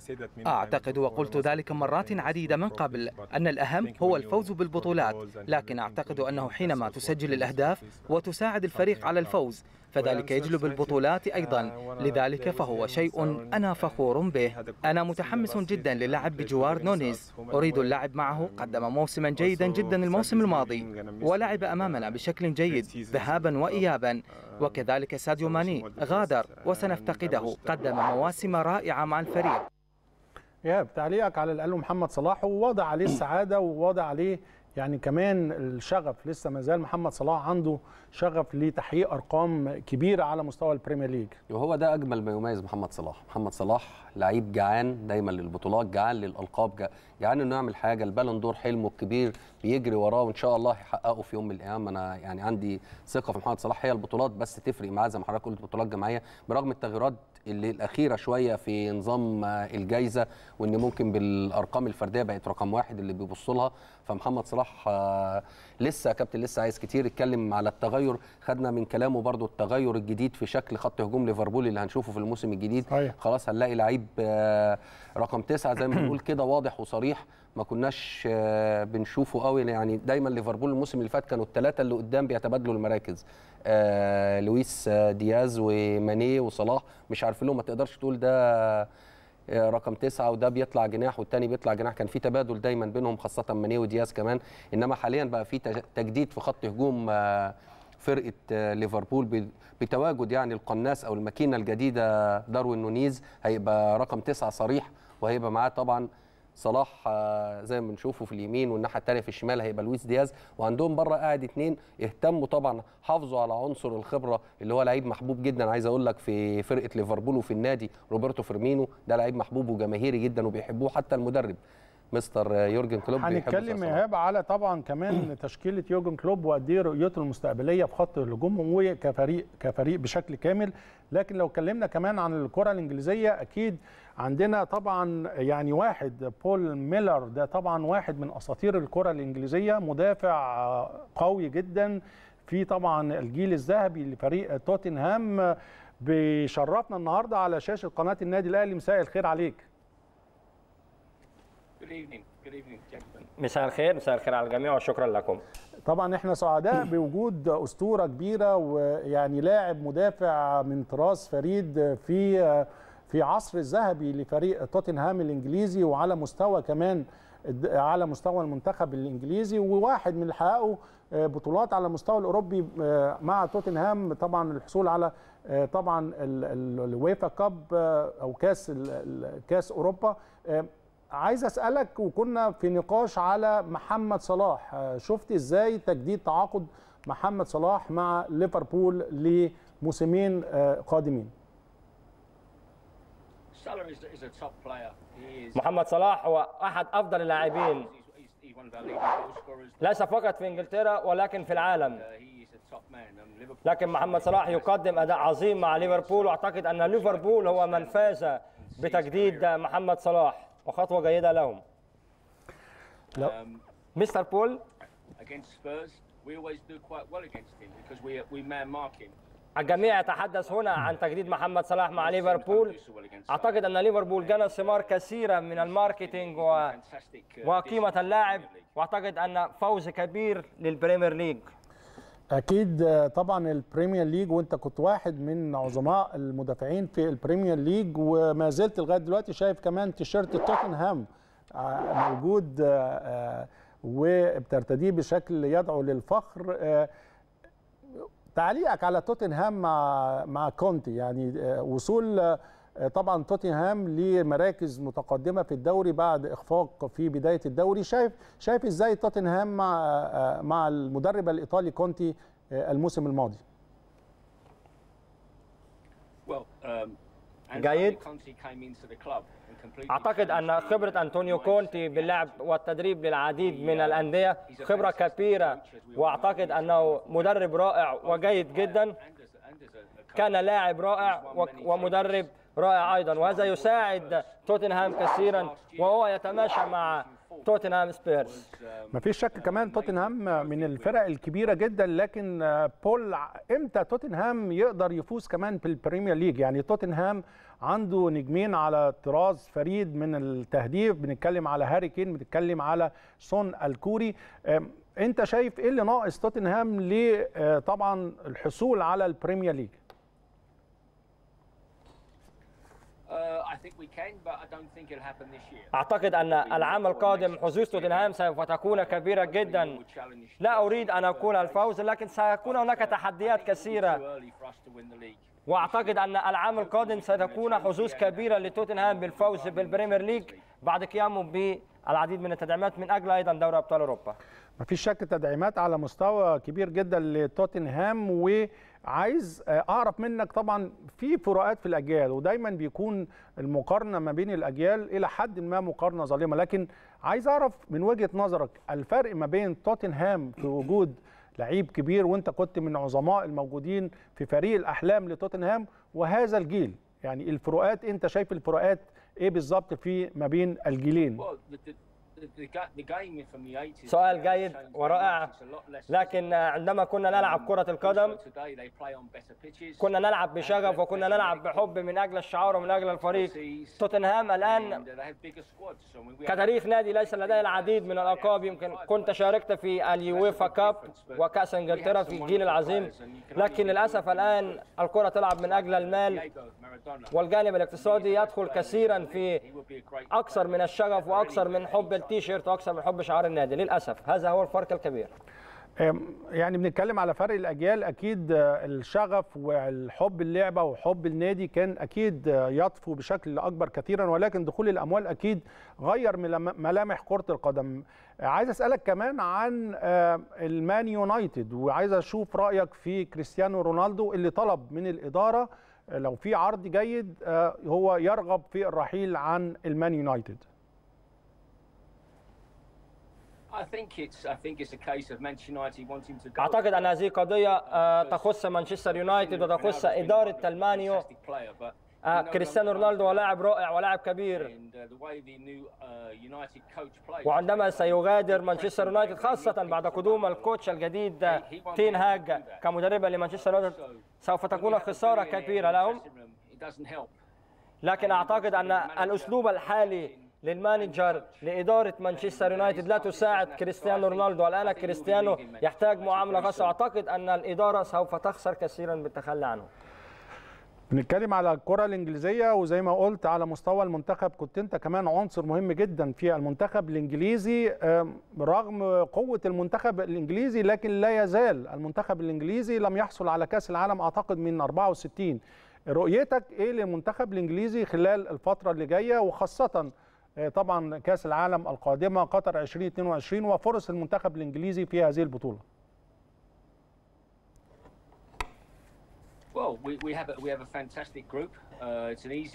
أعتقد وقلت ذلك مرات عديدة من قبل أن الأهم هو الفوز بالبطولات لكن أعتقد أنه حينما تسجل الأهداف وتساعد الفريق على الفوز فذلك يجلب البطولات أيضا آه، لذلك فهو شيء أنا فخور به أنا متحمس جدا للعب بجوار نونيز أريد اللعب معه قدم موسما جيدا جدا الموسم الماضي ولعب أمامنا بشكل جيد ذهابا وإيابا آه. وكذلك ساديو ماني غادر آه، وسنفتقده قدم مواسم رائعة مع الفريق يا تعليقك على الألو محمد صلاح ووضع عليه السعاده ووضع عليه يعني كمان الشغف لسه ما زال محمد صلاح عنده شغف لتحقيق ارقام كبيره على مستوى البريمير ليج وهو ده اجمل ما يميز محمد صلاح محمد صلاح لعيب جعان دايما للبطولات جعان للالقاب جعان انه يعمل حاجه البالون دور حلمه الكبير بيجري وراه وان شاء الله هيحققه في يوم من الايام انا يعني عندي ثقه في محمد صلاح هي البطولات بس تفرق معاه زي ما حضرتك قلت بطولات جماعيه برغم التغييرات اللي الاخيره شويه في نظام الجائزه وان ممكن بالارقام الفرديه بقت رقم واحد اللي بيبصوا لها فمحمد صلاح آه، لسه كابتن لسه عايز كتير يتكلم على التغير التغير خدنا من كلامه برضو التغير الجديد في شكل خط هجوم ليفربول اللي هنشوفه في الموسم الجديد صحيح. خلاص هنلاقي لعيب آه، رقم تسعة زي ما بنقول كده واضح وصريح ما كناش آه، بنشوفه قوي يعني دايما ليفربول الموسم اللي فات كانوا الثلاثه اللي قدام بيتبادلوا المراكز آه، لويس دياز وماني وصلاح مش عارفين لهم ما تقدرش تقول ده رقم تسعة وده بيطلع جناح والتاني بيطلع جناح كان في تبادل دايما بينهم خاصة ماني ودياز كمان إنما حاليا بقى في تجديد في خط هجوم فرقه آه، ليفربول بتواجد يعني القناص او الماكينه الجديده داروين نونيز هيبقى رقم تسعه صريح وهيبقى معاه طبعا صلاح آه، زي ما بنشوفه في اليمين والناحيه الثانيه في الشمال هيبقى لويس دياز وعندهم بره قاعد اثنين اهتموا طبعا حافظوا على عنصر الخبره اللي هو لعيب محبوب جدا عايز اقول لك في فرقه ليفربول وفي النادي روبرتو فيرمينو ده لعيب محبوب وجماهيري جدا وبيحبوه حتى المدرب مستر يورجن كلوب هنتكلم ايهاب على طبعا كمان تشكيله يورجن كلوب وقد ايه رؤيته المستقبليه في خط الهجوم وكفريق كفريق بشكل كامل لكن لو اتكلمنا كمان عن الكره الانجليزيه اكيد عندنا طبعا يعني واحد بول ميلر ده طبعا واحد من اساطير الكره الانجليزيه مدافع قوي جدا في طبعا الجيل الذهبي لفريق توتنهام بيشرفنا النهارده على شاشه قناه النادي الاهلي مساء الخير عليك مساء الخير مساء الخير على الجميع وشكرا لكم طبعا احنا سعداء بوجود اسطوره كبيره ويعني لاعب مدافع من طراز فريد في في عصر الذهبي لفريق توتنهام الانجليزي وعلى مستوى كمان على مستوى المنتخب الانجليزي وواحد من حققه آه، بطولات على المستوى الاوروبي آه، مع توتنهام طبعا الحصول على آه، طبعا الويفا كاب او كاس كاس اوروبا عايز اسالك وكنا في نقاش على محمد صلاح آه، شفت ازاي تجديد تعاقد محمد صلاح مع ليفربول لموسمين آه، قادمين محمد صلاح هو احد افضل اللاعبين ليس فقط في انجلترا ولكن في العالم uh, لكن محمد صلاح يقدم اداء عظيم مع ليفربول واعتقد ان ليفربول هو من فاز بتجديد محمد صلاح وخطوه جيده لهم um, مستر بول الجميع يتحدث هنا عن تجديد محمد صلاح مع ليفربول اعتقد ان ليفربول جنى ثمار كثيره من الماركتينج و... Uh, وقيمه اللاعب واعتقد ان فوز كبير للبريمير ليج اكيد طبعا البريمير ليج وانت كنت واحد من عظماء المدافعين في البريمير ليج وما زلت لغايه دلوقتي شايف كمان تيشيرت توتنهام آه، موجود آه، آه، وبترتديه بشكل يدعو للفخر تعليقك على توتنهام مع مع كونتي يعني وصول آه، طبعا توتنهام لمراكز متقدمه في الدوري بعد اخفاق في بدايه الدوري شايف شايف ازاي توتنهام مع آه، آه، مع المدرب الايطالي كونتي الموسم الماضي um, جيد اعتقد ان خبره انطونيو كونتي باللعب والتدريب uh, للعديد من uh, الانديه خبره كبيره واعتقد انه مدرب رائع وجيد جدا كان لاعب رائع ومدرب رائع أيضا وهذا يساعد توتنهام كثيرا وهو يتماشى مع توتنهام سبيرز ما فيش شك كمان توتنهام من الفرق الكبيره جدا لكن بول امتى توتنهام يقدر يفوز كمان بالبريمير ليج يعني توتنهام عنده نجمين على طراز فريد من التهديف بنتكلم على هاري كين بنتكلم على سون الكوري انت شايف ايه اللي ناقص توتنهام لطبعا أه، الحصول على البريمير ليج Uh, أعتقد أن العام القادم حظوظ توتنهام سوف تكون uh, كبيرة جدا لا أريد أن أكون الفوز لكن سيكون هناك تحديات كثيرة وأعتقد أن العام القادم ستكون حظوظ كبيرة لتوتنهام بالفوز بالبريمير ليج بعد قيامه بالعديد من التدعيمات من أجل أيضا دوري أبطال أوروبا ما فيش شك تدعيمات على مستوى كبير جدا لتوتنهام وعايز آه، اعرف منك طبعا في فروقات في الاجيال ودايما بيكون المقارنه ما بين الاجيال الى حد ما مقارنه ظالمه لكن عايز اعرف من وجهه نظرك الفرق ما بين توتنهام في وجود لعيب كبير وانت كنت من عظماء الموجودين في فريق الاحلام لتوتنهام وهذا الجيل يعني الفروقات انت شايف الفروقات ايه بالظبط في ما بين الجيلين سؤال جيد ورائع لكن عندما كنا نلعب um, كرة القدم كنا نلعب بشغف وكنا نلعب بحب من أجل الشعار ومن أجل الفريق توتنهام الآن uh, كتاريخ نادي ليس لديه العديد من الألقاب يمكن كنت شاركت في اليويفا كاب وكأس إنجلترا في الجيل العظيم لكن للأسف الآن الكرة تلعب من أجل المال والجانب الاقتصادي يدخل كثيرا في أكثر من الشغف وأكثر من حب التيشيرت واكثر من حب شعار النادي للاسف هذا هو الفرق الكبير يعني بنتكلم على فرق الاجيال اكيد الشغف والحب اللعبه وحب النادي كان اكيد يطفو بشكل اكبر كثيرا ولكن دخول الاموال اكيد غير ملامح كره القدم عايز اسالك كمان عن آه، المان يونايتد وعايز اشوف رايك في كريستيانو رونالدو اللي طلب من الاداره لو في عرض جيد آه، هو يرغب في الرحيل عن المان يونايتد أعتقد أن هذه قضية آه، تخص مانشستر يونايتد وتخص إدارة المانيو آه، كريستيانو رونالدو لاعب رائع ولاعب كبير uh, uh, وعندما سيغادر مانشستر يونايتد خاصة بعد قدوم الكوتش الجديد تين هاج كمدرب لمانشستر يونايتد سوف تكون خسارة كبيرة لهم لكن أعتقد أن الأسلوب الحالي للمانجر لإدارة مانشستر يونايتد لا تساعد كريستيانو رونالدو الآن كريستيانو يحتاج معاملة خاصة أعتقد أن الإدارة سوف تخسر كثيرا بالتخلي عنه بنتكلم على الكرة الإنجليزية وزي ما قلت على مستوى المنتخب كنت أنت كمان عنصر مهم جدا في المنتخب الإنجليزي رغم قوة المنتخب الإنجليزي لكن لا يزال المنتخب الإنجليزي لم يحصل على كأس العالم أعتقد من 64 رؤيتك إيه للمنتخب الإنجليزي خلال الفترة اللي جاية وخاصة آه، طبعا كاس العالم القادمه قطر 2022 وفرص المنتخب الانجليزي في هذه البطوله uh,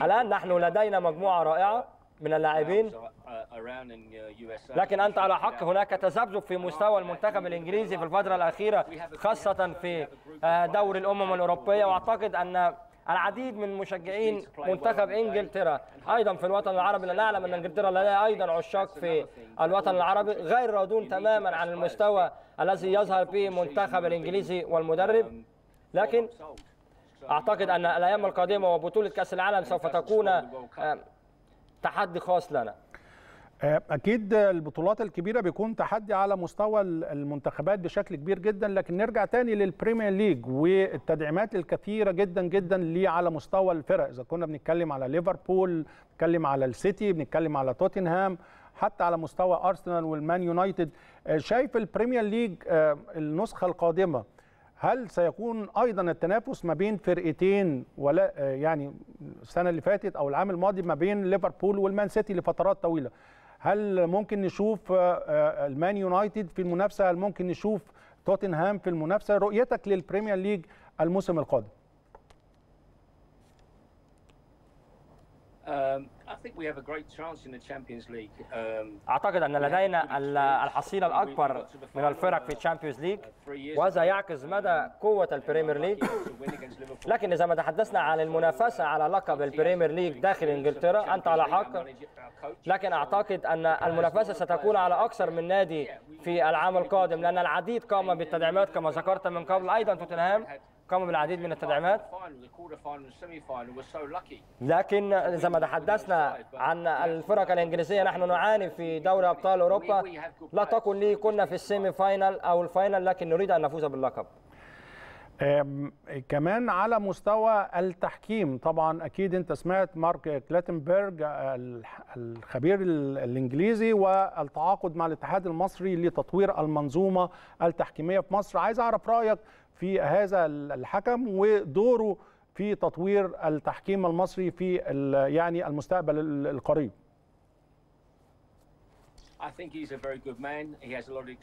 الان نحن لدينا مجموعه رائعه من اللاعبين uh, لكن أنت على حق هناك تذبذب في مستوى المنتخب الإنجليزي في الفترة الأخيرة خاصة في آه، دوري الأمم الأوروبية وأعتقد أن العديد من مشجعين منتخب انجلترا ايضا في الوطن العربي لا نعلم ان انجلترا لديها ايضا عشاق في الوطن العربي غير راضون تماما عن المستوى الذي يظهر به المنتخب الانجليزي والمدرب لكن اعتقد ان الايام القادمه وبطوله كاس العالم سوف تكون تحدي خاص لنا آه، اكيد البطولات الكبيره بيكون تحدي على مستوى المنتخبات بشكل كبير جدا لكن نرجع تاني للبريمير ليج والتدعيمات الكثيره جدا جدا لي على مستوى الفرق اذا كنا بنتكلم على ليفربول بنتكلم على السيتي بنتكلم على توتنهام حتى على مستوى ارسنال والمان يونايتد آه، شايف البريمير ليج آه، النسخه القادمه هل سيكون ايضا التنافس ما بين فرقتين ولا يعني السنه اللي فاتت او العام الماضي ما بين ليفربول والمان سيتي لفترات طويله هل ممكن نشوف آه، آه، المان يونايتد في المنافسه هل ممكن نشوف توتنهام في المنافسه رؤيتك للبريمير ليج الموسم القادم Um, أعتقد أن لدينا الحصيلة الأكبر من الفرق في uh, uh, الشامبيونز ليج وهذا يعكس مدى قوة البريمير ليج لكن إذا ما تحدثنا عن المنافسة على لقب البريمير ليج داخل إنجلترا أنت على حق لكن أعتقد أن المنافسة ستكون على أكثر من نادي في العام القادم لأن العديد قام uh, بالتدعيمات كما ذكرت من قبل أيضا توتنهام قاموا بالعديد من التدعيمات لكن إذا ما تحدثنا عن الفرق الإنجليزية نحن نعاني في دوري أبطال أوروبا لا تقل لي كنا في السيمي فاينل أو الفاينل لكن نريد أن نفوز باللقب كمان على مستوى التحكيم طبعا اكيد انت سمعت مارك كلاتنبرج الخبير الانجليزي والتعاقد مع الاتحاد المصري لتطوير المنظومه التحكيميه في مصر عايز اعرف رايك في هذا الحكم ودوره في تطوير التحكيم المصري في يعني المستقبل القريب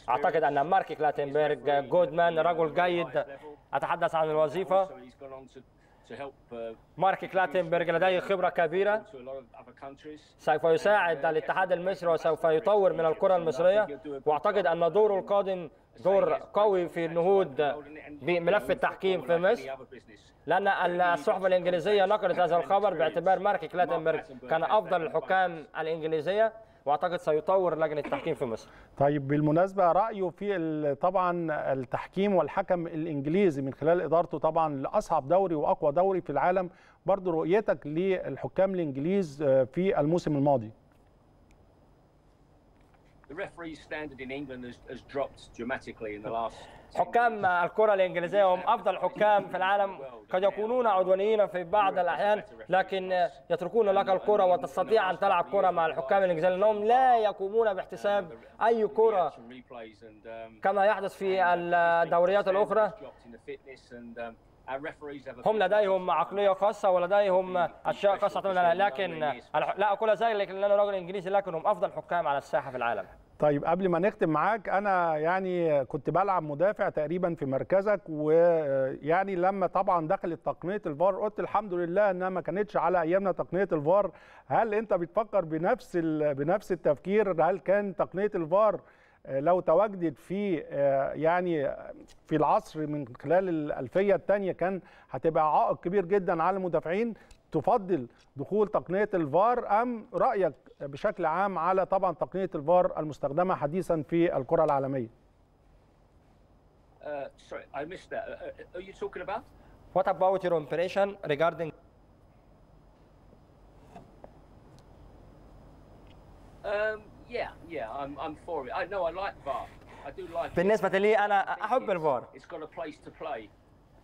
أعتقد أن مارك كلاتنبرغ جودمان رجل جيد أتحدث عن الوظيفة uh, مارك كلاتنبرغ لديه خبرة كبيرة سوف يساعد uh, الاتحاد المصري وسوف يطور من الكرة المصرية وأعتقد أن دوره القادم دور قوي في النهوض بملف التحكيم في مصر لأن الصحف الإنجليزية نقلت هذا الخبر باعتبار مارك كلاتنبرغ كان أفضل الحكام الإنجليزية واعتقد سيطور لجنه التحكيم في مصر. طيب بالمناسبه رايه في طبعا التحكيم والحكم الانجليزي من خلال ادارته طبعا لاصعب دوري واقوى دوري في العالم برضه رؤيتك للحكام الانجليز آه، في الموسم الماضي. حكام الكرة الإنجليزية هم أفضل حكام في العالم قد يكونون عدوانيين في بعض الأحيان لكن يتركون لك الكرة وتستطيع أن تلعب كرة مع الحكام الإنجليزيين لأنهم لا يقومون باحتساب أي كرة um, كما يحدث في uh, الدوريات الأخرى هم لديهم عقليه خاصه ولديهم اشياء خاصه تعتمد لكن لا اقول ذلك لان انا راجل انجليزي لكن هم افضل حكام على الساحه في العالم طيب قبل ما نختم معاك انا يعني كنت بلعب مدافع تقريبا في مركزك ويعني لما طبعا دخلت تقنيه الفار قلت الحمد لله انها ما كانتش على ايامنا تقنيه الفار هل انت بتفكر بنفس بنفس التفكير هل كان تقنيه الفار آه، لو تواجدت في آه، يعني في العصر من خلال الألفية الثانية كان هتبقى عائق كبير جدا على المدافعين تفضل دخول تقنية الفار أم رأيك بشكل عام على طبعا تقنية الفار المستخدمة حديثا في الكرة العالمية uh, uh, uh, What about your impression regarding? Um, بالنسبة لي أنا أحب الفار.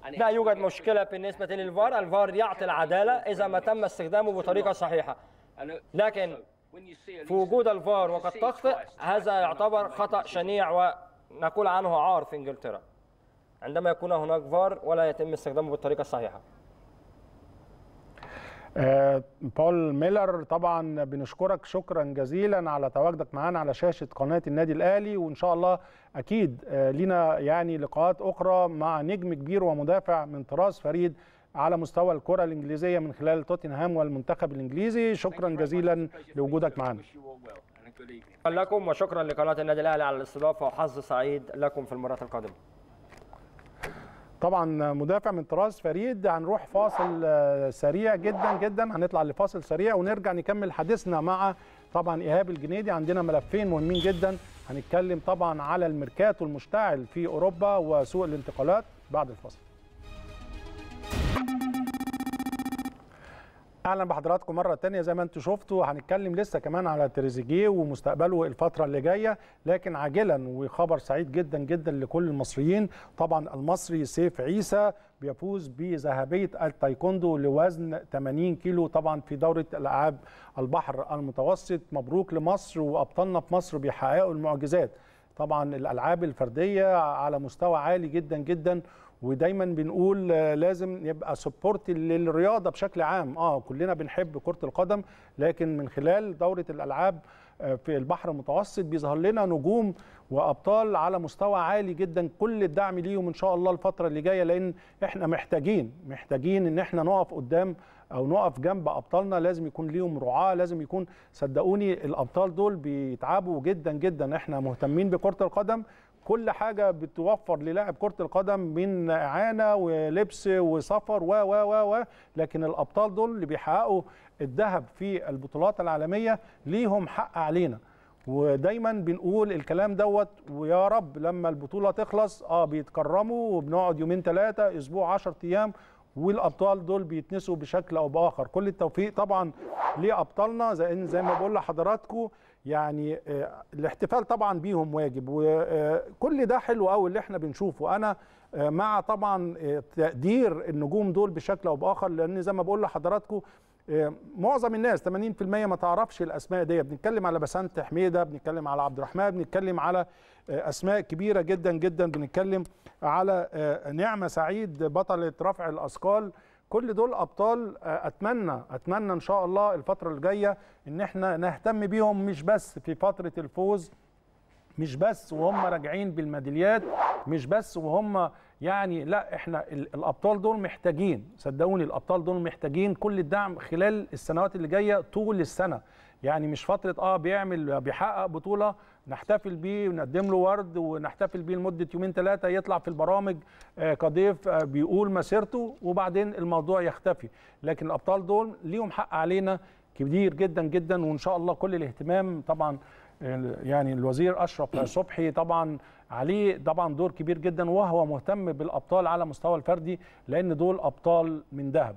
لا يوجد مشكلة بالنسبة للفار، الفار يعطي العدالة إذا ما تم استخدامه بطريقة صحيحة. لكن في وجود الفار وقد تخطئ هذا يعتبر خطأ شنيع ونقول عنه عار في إنجلترا. عندما يكون هناك فار ولا يتم استخدامه بالطريقة الصحيحة. آه، بول ميلر طبعا بنشكرك شكرا جزيلا على تواجدك معانا على شاشه قناه النادي الاهلي وان شاء الله اكيد آه، لنا يعني لقاءات اخرى مع نجم كبير ومدافع من طراز فريد على مستوى الكره الانجليزيه من خلال توتنهام والمنتخب الانجليزي شكرا جزيلا لوجودك معانا لكم وشكرا لقناه النادي الاهلي على الاستضافه وحظ سعيد لكم في المرات القادمه طبعا مدافع من طراز فريد هنروح فاصل آه، سريع جدا جدا هنطلع لفاصل سريع ونرجع نكمل حديثنا مع طبعا ايهاب الجنيدي عندنا ملفين مهمين جدا هنتكلم طبعا على الميركاتو المشتعل في اوروبا وسوق الانتقالات بعد الفاصل اهلا بحضراتكم مره تانية زي ما انتم شفتوا هنتكلم لسه كمان على تريزيجيه ومستقبله الفتره اللي جايه لكن عاجلا وخبر سعيد جدا جدا لكل المصريين طبعا المصري سيف عيسى بيفوز بذهبيه التايكوندو لوزن 80 كيلو طبعا في دوره الالعاب البحر المتوسط مبروك لمصر وابطالنا في مصر بيحققوا المعجزات طبعا الالعاب الفرديه على مستوى عالي جدا جدا ودايما بنقول آه، لازم يبقى سبورت للرياضه بشكل عام اه كلنا بنحب كره القدم لكن من خلال دوره الالعاب آه، في البحر المتوسط بيظهر لنا نجوم وابطال على مستوى عالي جدا كل الدعم ليهم ان شاء الله الفتره اللي جايه لان احنا محتاجين محتاجين ان احنا نقف قدام او نقف جنب ابطالنا لازم يكون ليهم رعاه لازم يكون صدقوني الابطال دول بيتعبوا جدا جدا احنا مهتمين بكره القدم كل حاجه بتوفر للاعب كره القدم من اعانه ولبس وسفر و و و و لكن الابطال دول اللي بيحققوا الذهب في البطولات العالميه ليهم حق علينا ودايما بنقول الكلام دوت ويا رب لما البطوله تخلص اه بيتكرموا وبنقعد يومين ثلاثه اسبوع 10 ايام والابطال دول بيتنسوا بشكل او باخر كل التوفيق طبعا لابطالنا زي زي ما بقول لحضراتكم يعني آه، الاحتفال طبعا بيهم واجب وكل ده حلو قوي اللي احنا بنشوفه انا آه، مع طبعا آه، تقدير النجوم دول بشكل او باخر لان زي ما بقول لحضراتكم معظم الناس 80% ما تعرفش الاسماء دي بنتكلم على بسنت حميده بنتكلم على عبد الرحمن بنتكلم على اسماء كبيره جدا جدا بنتكلم على نعمه سعيد بطله رفع الاثقال كل دول ابطال آه، اتمنى اتمنى ان شاء الله الفتره الجايه ان احنا نهتم بيهم مش بس في فتره الفوز مش بس وهم راجعين بالميداليات مش بس وهم يعني لا احنا الابطال دول محتاجين صدقوني الابطال دول محتاجين كل الدعم خلال السنوات اللي جايه طول السنه يعني مش فتره اه بيعمل بيحقق بطوله نحتفل بيه ونقدم له ورد ونحتفل بيه لمده يومين ثلاثه يطلع في البرامج كضيف آه، آه، بيقول مسيرته وبعدين الموضوع يختفي لكن الابطال دول ليهم حق علينا كبير جدا جدا وان شاء الله كل الاهتمام طبعا آه، يعني الوزير اشرف صبحي طبعا عليه طبعا دور كبير جدا وهو مهتم بالابطال على مستوى الفردي لان دول ابطال من ذهب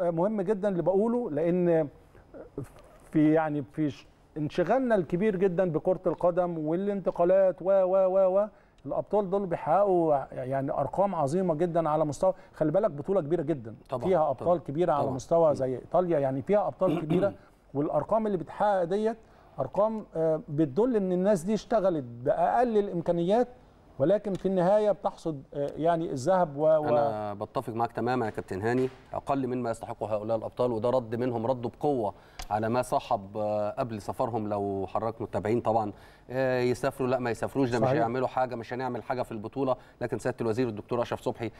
مهم جدا اللي بقوله لان في يعني في انشغالنا الكبير جدا بكره القدم والانتقالات و و و و الابطال دول بيحققوا يعني ارقام عظيمه جدا على مستوى خلي بالك بطوله كبيره جدا طبعا فيها ابطال طبعا كبيره طبعا على مستوى زي ايطاليا يعني فيها ابطال كبيره والارقام اللي بتحقق ديت ارقام آه، بتدل ان الناس دي اشتغلت باقل الامكانيات ولكن في النهايه بتحصد آه، يعني الذهب و, و... انا بتفق معك تماما يا كابتن هاني اقل مما يستحقه هؤلاء الابطال وده رد منهم رد بقوه على ما صاحب آه، قبل سفرهم لو حضرتك متابعين طبعا آه، يسافروا لا ما يسافروش ده مش هيعملوا حاجه مش هنعمل حاجه في البطوله لكن سياده الوزير الدكتور اشرف صبحي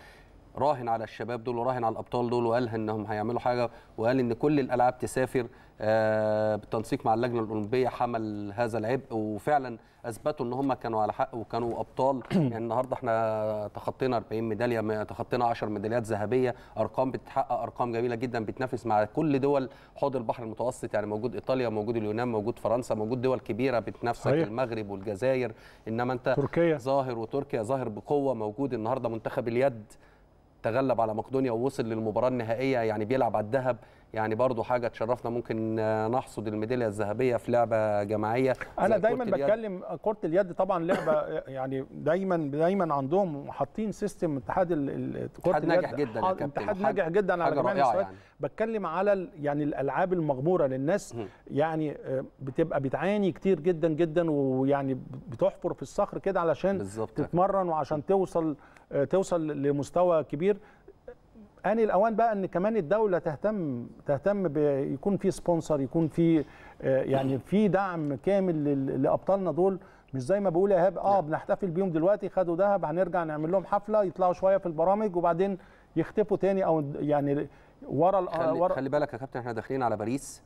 راهن على الشباب دول وراهن على الابطال دول وقال انهم هيعملوا حاجه وقال ان كل الالعاب تسافر آه، بالتنسيق مع اللجنه الاولمبيه حمل هذا العبء وفعلا اثبتوا ان هم كانوا على حق وكانوا ابطال يعني النهارده احنا تخطينا 40 ميداليه تخطينا 10 ميداليات ذهبيه ارقام بتحقق ارقام جميله جدا بتنافس مع كل دول حوض البحر المتوسط يعني موجود ايطاليا موجود اليونان موجود فرنسا موجود دول كبيره بتنافسك المغرب والجزائر انما انت تركيا ظاهر وتركيا ظاهر بقوه موجود النهارده منتخب اليد تغلب على مقدونيا ووصل للمباراه النهائيه يعني بيلعب على الذهب يعني برضو حاجه تشرفنا ممكن نحصد الميداليه الذهبيه في لعبه جماعيه انا دايما بتكلم كره اليد طبعا لعبه يعني دايما دايما عندهم حاطين سيستم اتحاد كره اليد ناجح جدا يا آه، كابتن اتحاد ناجح جدا على جميع يعني. بتكلم على يعني الالعاب المغموره للناس م. يعني آه، بتبقى بتعاني كتير جدا جدا ويعني بتحفر في الصخر كده علشان بالزبط. تتمرن وعشان توصل توصل لمستوى كبير آن الأوان بقى أن كمان الدولة تهتم تهتم بيكون في سبونسر يكون في آه، يعني في دعم كامل لأبطالنا دول مش زي ما بقول ايهاب اه نعم. بنحتفل بيهم دلوقتي خدوا ذهب هنرجع نعمل لهم حفله يطلعوا شويه في البرامج وبعدين يختفوا تاني او يعني ورا آه، خلي, ورا خلي بالك يا كابتن احنا داخلين على باريس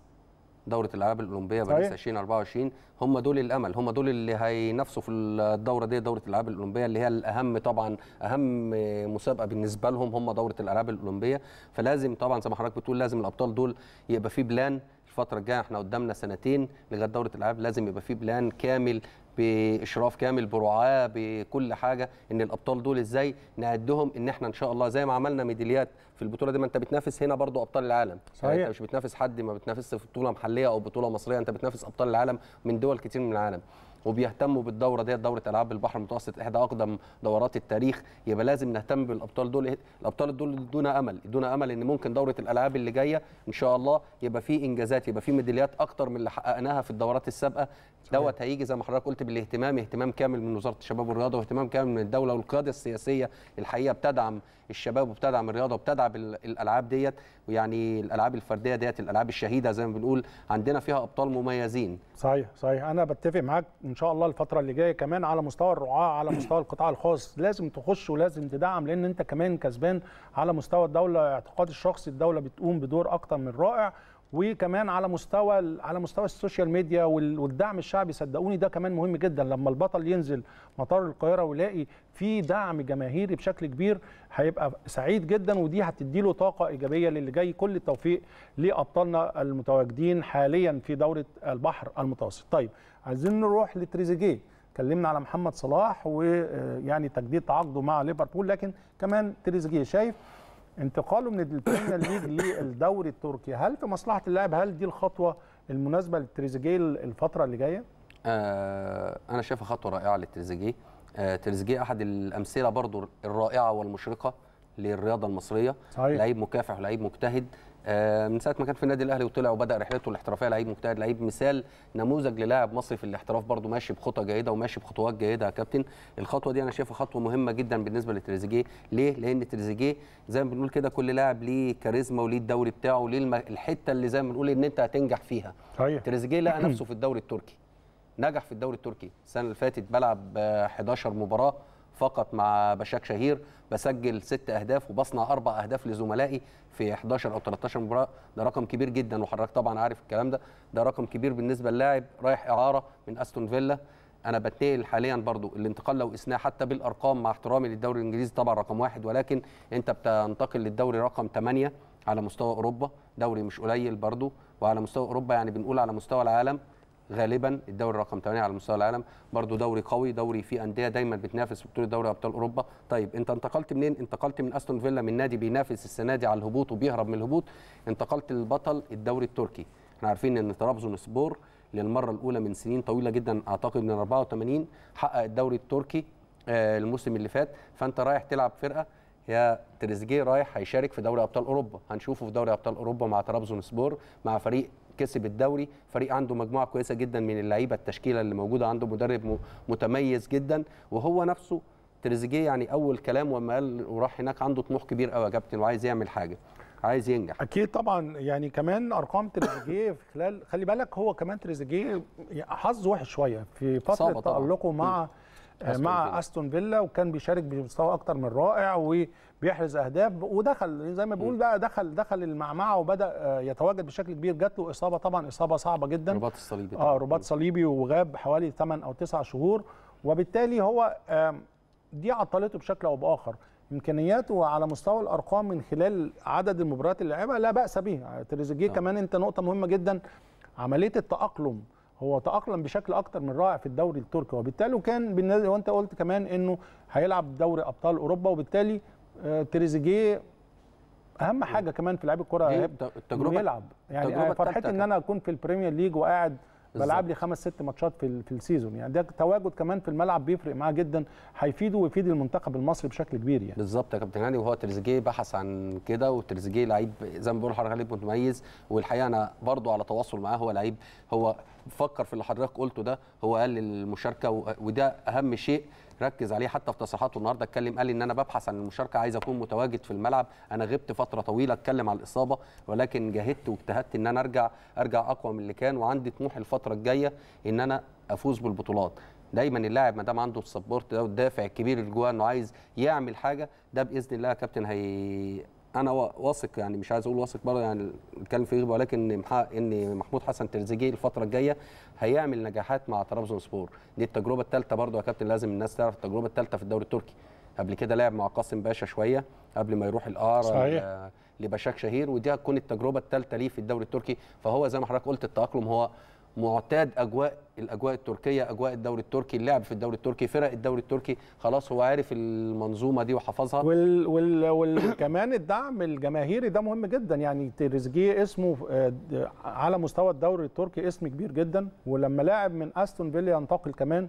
دوره الالعاب الاولمبيه باريس 2024 هم دول الامل هم دول اللي هينافسوا في الدوره دي دوره الالعاب الاولمبيه اللي هي الاهم طبعا اهم مسابقه بالنسبه لهم هم دوره الالعاب الاولمبيه فلازم طبعا زي ما حضرتك بتقول لازم الابطال دول يبقى في بلان الفتره الجايه احنا قدامنا سنتين لغايه دوره الالعاب لازم يبقى في بلان كامل باشراف كامل برعاه بكل حاجه ان الابطال دول ازاي نعدهم ان احنا ان شاء الله زي ما عملنا ميداليات في البطوله دي ما انت بتنافس هنا برضو ابطال العالم يعني صحيح. يعني انت مش بتنافس حد ما بتنافسش في بطوله محليه او بطوله مصريه انت بتنافس ابطال العالم من دول كتير من العالم وبيهتموا بالدوره ديت دوره العاب البحر المتوسط احدى اقدم دورات التاريخ يبقى لازم نهتم بالابطال دول الابطال دول دون امل دون امل ان ممكن دوره الالعاب اللي جايه ان شاء الله يبقى في انجازات يبقى في ميداليات اكتر من اللي حققناها في الدورات السابقه دوت هيجي زي ما حضرتك قلت بالاهتمام اهتمام كامل من وزاره الشباب والرياضه واهتمام كامل من الدوله والقياده السياسيه الحقيقه بتدعم الشباب وبتدعم الرياضه وبتدعم الالعاب ديت ويعني الالعاب الفرديه ديت الالعاب الشهيده زي ما بنقول عندنا فيها ابطال مميزين. صحيح صحيح انا بتفق معاك ان شاء الله الفتره اللي جايه كمان على مستوى الرعاه على مستوى القطاع الخاص لازم تخش ولازم تدعم لان انت كمان كسبان على مستوى الدوله اعتقاد الشخصي الدوله بتقوم بدور اكتر من رائع وكمان على مستوى على مستوى السوشيال ميديا والدعم الشعبي صدقوني ده كمان مهم جدا لما البطل ينزل مطار القاهره ويلاقي في دعم جماهيري بشكل كبير هيبقى سعيد جدا ودي هتدي له طاقه ايجابيه للي جاي كل التوفيق لابطالنا المتواجدين حاليا في دوره البحر المتوسط طيب عايزين نروح لتريزيجيه اتكلمنا على محمد صلاح ويعني تجديد تعاقده مع ليفربول لكن كمان تريزيجيه شايف انتقاله من البريمير ليج للدوري التركي هل في مصلحه اللاعب هل دي الخطوه المناسبه لتريزيجيه الفتره اللي جايه آه انا شايفها خطوه رائعه لتريزيجيه آه تريزيجيه احد الامثله برضو الرائعه والمشرقه للرياضه المصريه صحيح. لعيب مكافح ولعيب مجتهد آه، من ساعه ما كان في النادي الاهلي وطلع وبدا رحلته الاحترافيه لعيب مجتهد لعيب مثال نموذج للاعب مصري في الاحتراف برضه ماشي بخطى جيده وماشي بخطوات جيده يا كابتن الخطوه دي انا شايفها خطوه مهمه جدا بالنسبه لتريزيجيه ليه لان تريزيجيه زي ما بنقول كده كل لاعب ليه كاريزما وليه الدوري بتاعه وليه الحته اللي زي ما بنقول ان انت هتنجح فيها تريزيجيه لقى نفسه في الدوري التركي نجح في الدوري التركي السنه اللي فاتت بلعب 11 آه، مباراه فقط مع بشاك شهير بسجل ست اهداف وبصنع اربع اهداف لزملائي في 11 او 13 مباراه ده رقم كبير جدا وحضرتك طبعا عارف الكلام ده ده رقم كبير بالنسبه للاعب رايح اعاره من استون فيلا انا بتنقل حاليا برضو الانتقال لو قسناه حتى بالارقام مع احترامي للدوري الانجليزي طبعا رقم واحد ولكن انت بتنتقل للدوري رقم 8 على مستوى اوروبا دوري مش قليل برضو وعلى مستوى اوروبا يعني بنقول على مستوى العالم غالبا الدوري رقم 8 على مستوى العالم برضو دوري قوي دوري فيه انديه دايما بتنافس في بطوله دوري ابطال اوروبا طيب انت انتقلت منين انتقلت من استون فيلا من نادي بينافس السنه دي على الهبوط وبيهرب من الهبوط انتقلت للبطل الدوري التركي احنا عارفين ان طرابزون سبور للمره الاولى من سنين طويله جدا اعتقد من 84 حقق الدوري التركي آه، الموسم اللي فات فانت رايح تلعب فرقه يا تريزيجيه رايح هيشارك في دوري ابطال اوروبا هنشوفه في دوري ابطال اوروبا مع طرابزون سبور مع فريق كسب الدوري فريق عنده مجموعه كويسه جدا من اللعيبه التشكيله اللي موجوده عنده مدرب متميز جدا وهو نفسه تريزيجيه يعني اول كلام وما قال وراح هناك عنده طموح كبير قوي يا كابتن وعايز يعمل حاجه عايز ينجح اكيد طبعا يعني كمان ارقام تريزيجيه في خلال خلي بالك هو كمان تريزيجيه حظه وحش شويه في فتره تالقه مع مع استون فيلا وكان بيشارك بمستوى اكتر من رائع بيحرز اهداف ودخل زي ما بيقول بقى دخل دخل المعمعه وبدا آه، يتواجد بشكل كبير جات له اصابه طبعا اصابه صعبه جدا رباط الصليبي اه رباط صليبي وغاب حوالي 8 او 9 شهور وبالتالي هو دي عطلته بشكل او باخر امكانياته على مستوى الارقام من خلال عدد المباريات اللي لعبها لا باس بيها تريزيجيه آه. كمان انت نقطه مهمه جدا عمليه التاقلم هو تاقلم بشكل اكتر من رائع في الدوري التركي وبالتالي وكان بالنسبه وانت قلت كمان انه هيلعب دوري ابطال اوروبا وبالتالي آه، تريزيجيه اهم إيه. حاجه كمان في لعيب الكوره إيه؟ التجربه يلعب يعني فرحت ان انا اكون في البريمير ليج وقاعد بلعب لي خمس ست ماتشات في في السيزون يعني ده تواجد كمان في الملعب بيفرق معاه جدا هيفيده ويفيد المنتخب المصري بشكل كبير يعني بالظبط يا كابتن هاني وهو تريزيجيه بحث عن كده وتريزيجيه لعيب زي ما بيقول حضرتك لعيب متميز والحقيقه انا برضو على تواصل معاه هو لعيب هو فكر في اللي حضرتك قلته ده هو قال للمشاركه وده اهم شيء ركز عليه حتى في تصريحاته النهارده اتكلم قال ان انا ببحث عن المشاركه عايز اكون متواجد في الملعب انا غبت فتره طويله اتكلم على الاصابه ولكن جاهدت واجتهدت ان انا ارجع ارجع اقوى من اللي كان وعندي طموح الفتره الجايه ان انا افوز بالبطولات دايما اللاعب ما دام عنده السبورت ده والدافع الكبير اللي جواه انه عايز يعمل حاجه ده باذن الله يا كابتن هي انا واثق يعني مش عايز اقول واثق برضه يعني نتكلم في غيبه ولكن ان محمود حسن تريزيجيه الفتره الجايه هيعمل نجاحات مع طرابزون سبور دي التجربه الثالثه برضه يا كابتن لازم الناس تعرف التجربه الثالثه في الدوري التركي قبل كده لعب مع قاسم باشا شويه قبل ما يروح الار لبشاك شهير ودي هتكون التجربه الثالثه ليه في الدوري التركي فهو زي ما حضرتك قلت التاقلم هو معتاد اجواء الاجواء التركيه اجواء الدوري التركي اللعب في الدوري التركي فرق الدوري التركي خلاص هو عارف المنظومه دي وحفظها وال وال وكمان الدعم الجماهيري ده مهم جدا يعني تريزيجيه اسمه آه، على مستوى الدوري التركي اسم كبير جدا ولما لاعب من استون فيلا ينتقل كمان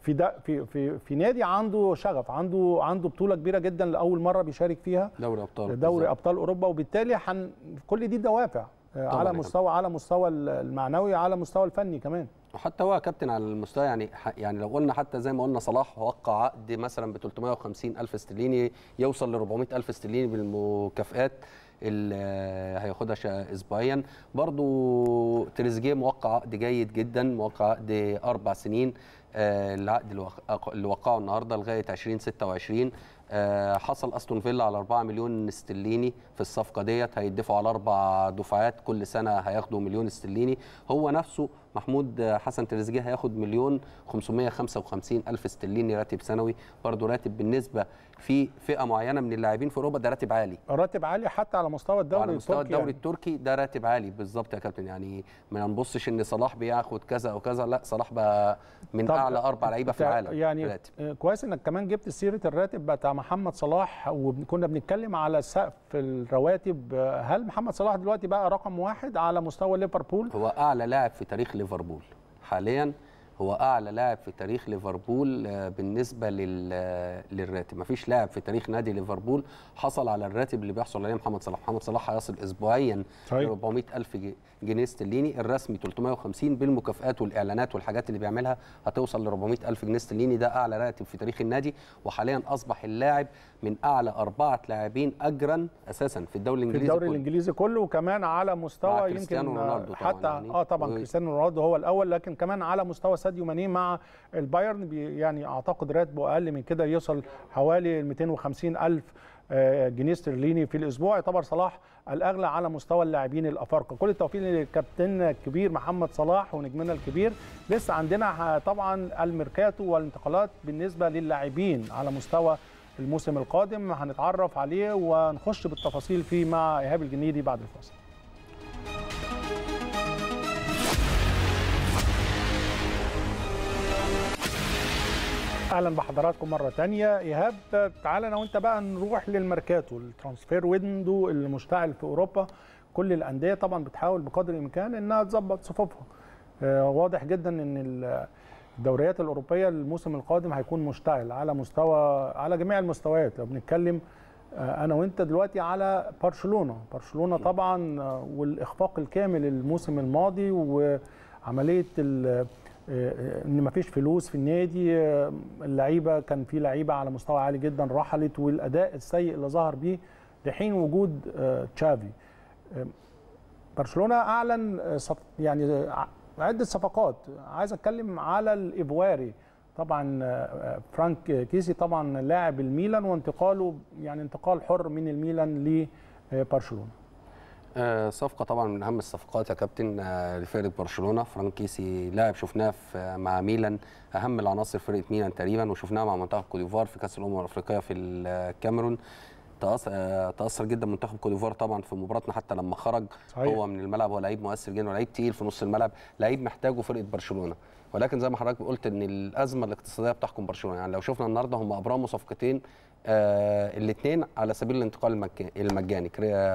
في ده في في في نادي عنده شغف عنده عنده بطوله كبيره جدا لاول مره بيشارك فيها دوري ابطال دوري ابطال اوروبا وبالتالي حن كل دي دوافع على مستوى على مستوى المعنوي على مستوى الفني كمان وحتى هو كابتن على المستوى يعني يعني لو قلنا حتى زي ما قلنا صلاح وقع عقد مثلا ب 350 الف استرليني يوصل ل 400 الف استرليني بالمكافئات اللي هياخدها اسبوعيا برضو تريزيجيه موقع عقد جيد جدا موقع عقد اربع سنين آه، العقد اللي وقعه النهارده لغايه 2026 آه، حصل استون فيلا على 4 مليون استرليني في الصفقه ديت هيدفعوا على اربع دفعات كل سنه هياخدوا مليون استرليني هو نفسه محمود حسن تريزيجيه هياخد مليون 555 الف استرليني راتب سنوي برضه راتب بالنسبه في فئه معينه من اللاعبين في اوروبا ده راتب عالي راتب عالي حتى على مستوى الدوري التركي على مستوى الدوري يعني. التركي ده راتب عالي بالظبط يا كابتن يعني ما نبصش ان صلاح بياخد كذا او كذا لا صلاح بقى من اعلى اربع لعيبه في العالم يعني راتب. كويس انك كمان جبت سيره الراتب بتاع محمد صلاح وكنا بنتكلم على سقف الرواتب هل محمد صلاح دلوقتي بقى رقم واحد على مستوى ليفربول هو اعلى لاعب في تاريخ ليفربول حاليا هو اعلى لاعب في تاريخ ليفربول آه، بالنسبه آه، للراتب مفيش لاعب في تاريخ نادي ليفربول حصل على الراتب اللي بيحصل عليه محمد صلاح محمد صلاح هيصل اسبوعيا طيب. ل 400 الف جنيه جنيه استرليني الرسمي 350 بالمكافئات والاعلانات والحاجات اللي بيعملها هتوصل ل 400000 جنيه استرليني ده اعلى راتب في تاريخ النادي وحاليا اصبح اللاعب من اعلى اربعه لاعبين اجرا اساسا في الدوري الانجليزي في الدوري كله. الانجليزي كله وكمان على مستوى يمكن رونالدو حتى آه، يعني. اه طبعا و... كريستيانو رونالدو هو الاول لكن كمان على مستوى ساديو ماني مع البايرن يعني اعتقد راتبه اقل من كده يوصل حوالي 250000 آه، جنيه استرليني في الاسبوع يعتبر صلاح الاغلى على مستوى اللاعبين الافارقه كل التوفيق للكابتن الكبير محمد صلاح ونجمنا الكبير لسه عندنا طبعا الميركاتو والانتقالات بالنسبه للاعبين على مستوى الموسم القادم هنتعرف عليه ونخش بالتفاصيل فيه مع ايهاب الجنيدي بعد الفاصل اهلا بحضراتكم مره تانية ايهاب تعالى انا وانت بقى نروح للماركاتو الترانسفير ويندو اللي مشتعل في اوروبا كل الانديه طبعا بتحاول بقدر الامكان انها تظبط صفوفها آه، واضح جدا ان الدوريات الاوروبيه الموسم القادم هيكون مشتعل على مستوى على جميع المستويات لو بنتكلم آه، انا وانت دلوقتي على برشلونه برشلونه طبعا آه، والاخفاق الكامل الموسم الماضي وعمليه ان مفيش فلوس في النادي اللعيبه كان في لعيبه على مستوى عالي جدا رحلت والاداء السيء اللي ظهر بيه لحين وجود آه، تشافي آه، برشلونه اعلن آه، يعني عده صفقات عايز اتكلم على الايفواري طبعا فرانك كيسي طبعا لاعب الميلان وانتقاله يعني انتقال حر من الميلان لبرشلونه آه، صفقه طبعا من اهم الصفقات يا كابتن آه، لفرقه برشلونه فرانكيسي لاعب شفناه مع ميلان اهم العناصر فرقه ميلان تقريبا وشفناه مع منتخب كوتيفوار في كاس الامم الافريقيه في الكاميرون آه، تاثر جدا منتخب كوتيفوار طبعا في مباراتنا حتى لما خرج صحيح. هو من الملعب هو لعيب مؤثر جدا ولعيب تقيل في نص الملعب لعيب محتاجه فرقه برشلونه ولكن زي ما حضرتك قلت ان الازمه الاقتصاديه بتحكم برشلونه يعني لو شفنا النهارده هم ابرموا صفقتين آه الاثنين على سبيل الانتقال المجاني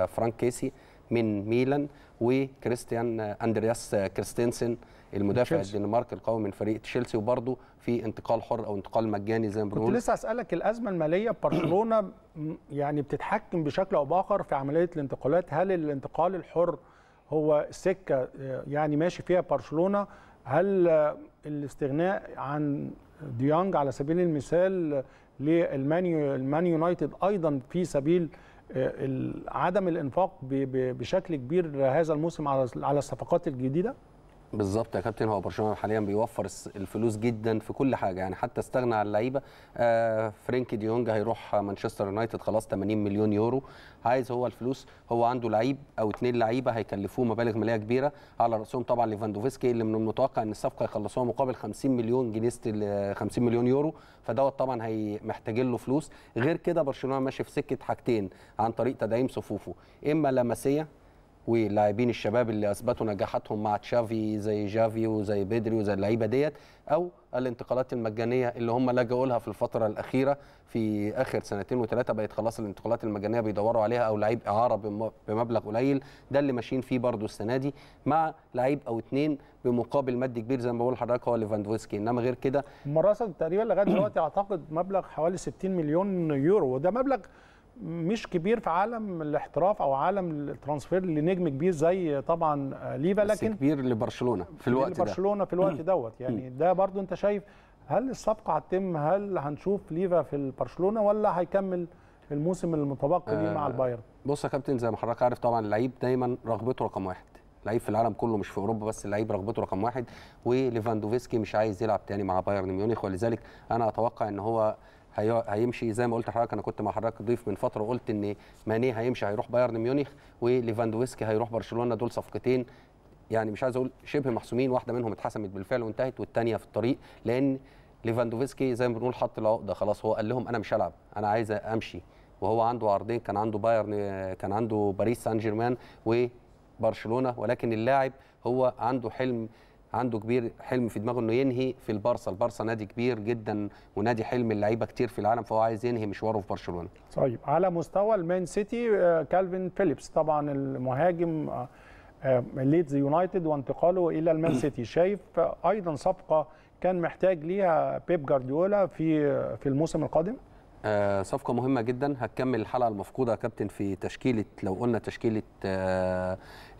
فرانك كيسي من ميلان وكريستيان اندرياس كريستنسن المدافع الدنماركي القوي من فريق تشيلسي وبرضه في انتقال حر او انتقال مجاني زي ما بنقول كنت لسه اسالك الازمه الماليه برشلونه يعني بتتحكم بشكل او باخر في عمليه الانتقالات هل الانتقال الحر هو سكه آه، يعني ماشي فيها برشلونه هل الاستغناء عن ديانج على سبيل المثال للمان يونايتد ايضا في سبيل عدم الانفاق بشكل كبير هذا الموسم على الصفقات الجديده بالظبط يا كابتن هو برشلونه حاليا بيوفر الفلوس جدا في كل حاجه يعني حتى استغنى عن اللعيبه آه فرينكي ديونج هيروح مانشستر يونايتد خلاص 80 مليون يورو عايز هو الفلوس هو عنده لعيب او اثنين لعيبه هيكلفوه مبالغ ماليه كبيره على راسهم طبعا ليفاندوفسكي اللي من المتوقع ان الصفقه يخلصوها مقابل 50 مليون جنيه 50 مليون يورو فدوت طبعا هي محتاجين له فلوس غير كده برشلونه ماشي في سكه حاجتين عن طريق تدعيم صفوفه اما لاماسيا واللاعبين الشباب اللي اثبتوا نجاحاتهم مع تشافي زي جافي وزي بيدري وزي اللعيبه ديت او الانتقالات المجانيه اللي هم لجأوا لها في الفتره الاخيره في اخر سنتين وثلاثه بقت خلاص الانتقالات المجانيه بيدوروا عليها او لعيب اعاره بمبلغ قليل ده اللي ماشيين فيه برضو السنه دي مع لعيب او اثنين بمقابل مادي كبير زي ما بقول لحضرتك هو ليفاندوفسكي انما غير كده مراسل تقريبا لغايه دلوقتي اعتقد مبلغ حوالي 60 مليون يورو وده مبلغ مش كبير في عالم الاحتراف او عالم الترانسفير لنجم كبير زي طبعا ليفا لكن بس كبير لبرشلونه في الوقت ده لبرشلونه في الوقت دوت يعني ده برضو انت شايف هل الصفقه هتتم هل هنشوف ليفا في برشلونه ولا هيكمل الموسم المتبقي آه ليه مع آه، البايرن بص يا كابتن زي ما حضرتك عارف طبعا اللعيب دايما رغبته رقم واحد لعيب في العالم كله مش في اوروبا بس اللعيب رغبته رقم واحد وليفاندوفسكي مش عايز يلعب تاني مع بايرن ميونخ ولذلك انا اتوقع ان هو هيمشي زي ما قلت لحضرتك انا كنت مع حضرتك ضيف من فتره وقلت ان ماني هيمشي هيروح بايرن ميونخ وليفاندوفسكي هيروح برشلونه دول صفقتين يعني مش عايز اقول شبه محسومين واحده منهم اتحسمت بالفعل وانتهت والثانيه في الطريق لان ليفاندوفسكي زي ما بنقول حط العقده خلاص هو قال لهم انا مش هلعب انا عايز امشي وهو عنده عرضين كان عنده بايرن كان عنده باريس سان جيرمان وبرشلونه ولكن اللاعب هو عنده حلم عنده كبير حلم في دماغه انه ينهي في البارسا البارسا نادي كبير جدا ونادي حلم اللعيبه كتير في العالم فهو عايز ينهي مشواره في برشلونه طيب على مستوى المان سيتي آه، كالفين فيليبس طبعا المهاجم آه، آه، ليدز يونايتد وانتقاله الى المان سيتي شايف ايضا صفقه كان محتاج ليها بيب جارديولا في في الموسم القادم صفقه مهمه جدا هتكمل الحلقه المفقوده يا كابتن في تشكيله لو قلنا تشكيله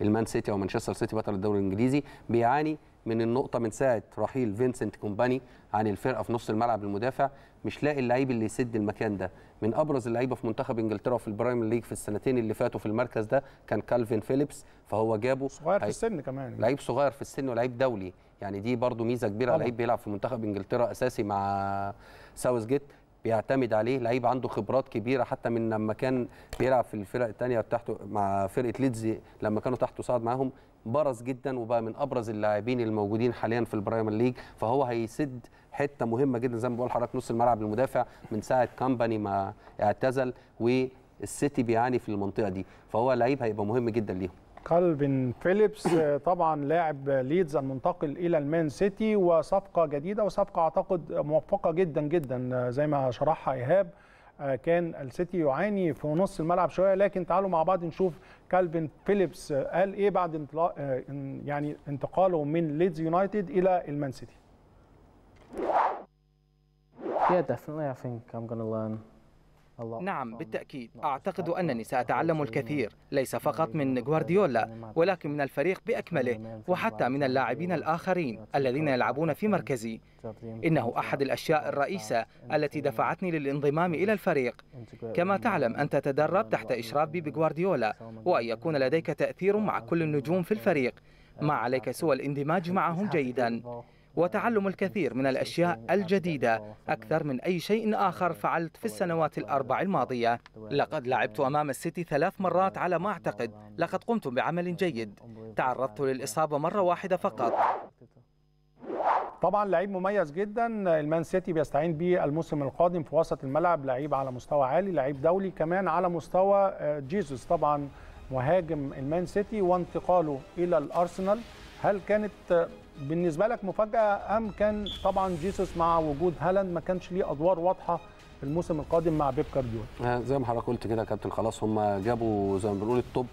المان سيتي او مانشستر سيتي بطل الدوري الانجليزي بيعاني من النقطه من ساعه رحيل فينسنت كومباني عن الفرقه في نص الملعب المدافع مش لاقي اللعيب اللي يسد المكان ده من ابرز اللعيبه في منتخب انجلترا وفي البرايم ليج في السنتين اللي فاتوا في المركز ده كان كالفين فيليبس فهو جابه صغير في السن كمان لعيب صغير في السن ولعيب دولي يعني دي برضو ميزه كبيره طبعا. لعيب بيلعب في منتخب انجلترا اساسي مع ساوث جيت بيعتمد عليه لعيب عنده خبرات كبيره حتى من لما كان بيلعب في الفرق الثانيه بتاعته مع فرقه ليدز لما كانوا تحته صعد معاهم برز جدا وبقى من ابرز اللاعبين الموجودين حاليا في البريمير ليج فهو هيسد حته مهمه جدا زي ما بقول لحضرتك نص الملعب المدافع من ساعه كامباني ما اعتزل والسيتي بيعاني في المنطقه دي فهو لعيب هيبقى مهم جدا ليهم كالفين فيليبس آه، طبعا لاعب ليدز المنتقل الى المان سيتي وصفقه جديده وصفقه اعتقد موفقه جدا جدا آه، زي ما شرحها ايهاب كان السيتي يعاني في نص الملعب شويه لكن تعالوا مع بعض نشوف كالفين فيليبس قال ايه بعد انطلاق آه، يعني انتقاله من ليدز يونايتد الى المان سيتي Yeah, definitely. I think I'm going to learn نعم بالتأكيد أعتقد أنني سأتعلم الكثير ليس نعم، فقط من غوارديولا ولكن من الفريق بأكمله وحتى من اللاعبين الآخرين الذين يلعبون في مركزي إنه أحد الأشياء الرئيسة التي دفعتني للانضمام إلى الفريق كما تعلم أن تتدرب تحت إشراف بيب غوارديولا وأن يكون لديك تأثير مع كل النجوم في الفريق ما عليك سوى الاندماج معهم جيداً وتعلم الكثير من الأشياء الجديدة أكثر من أي شيء آخر فعلت في السنوات الأربع الماضية لقد لعبت أمام السيتي ثلاث مرات على ما أعتقد لقد قمت بعمل جيد تعرضت للإصابة مرة واحدة فقط طبعا لعيب مميز جدا المان سيتي بيستعين به الموسم القادم في وسط الملعب لعيب على مستوى عالي لعيب دولي كمان على مستوى آه، جيزوس طبعا مهاجم المان سيتي وانتقاله الى الارسنال هل كانت آه، بالنسبه لك مفاجاه ام كان طبعا جيسوس مع وجود هالاند ما كانش ليه ادوار واضحه الموسم القادم مع بيب كارديولا آه، زي ما حضرتك قلت كده يا كابتن خلاص هم جابوا زي ما بنقول التوب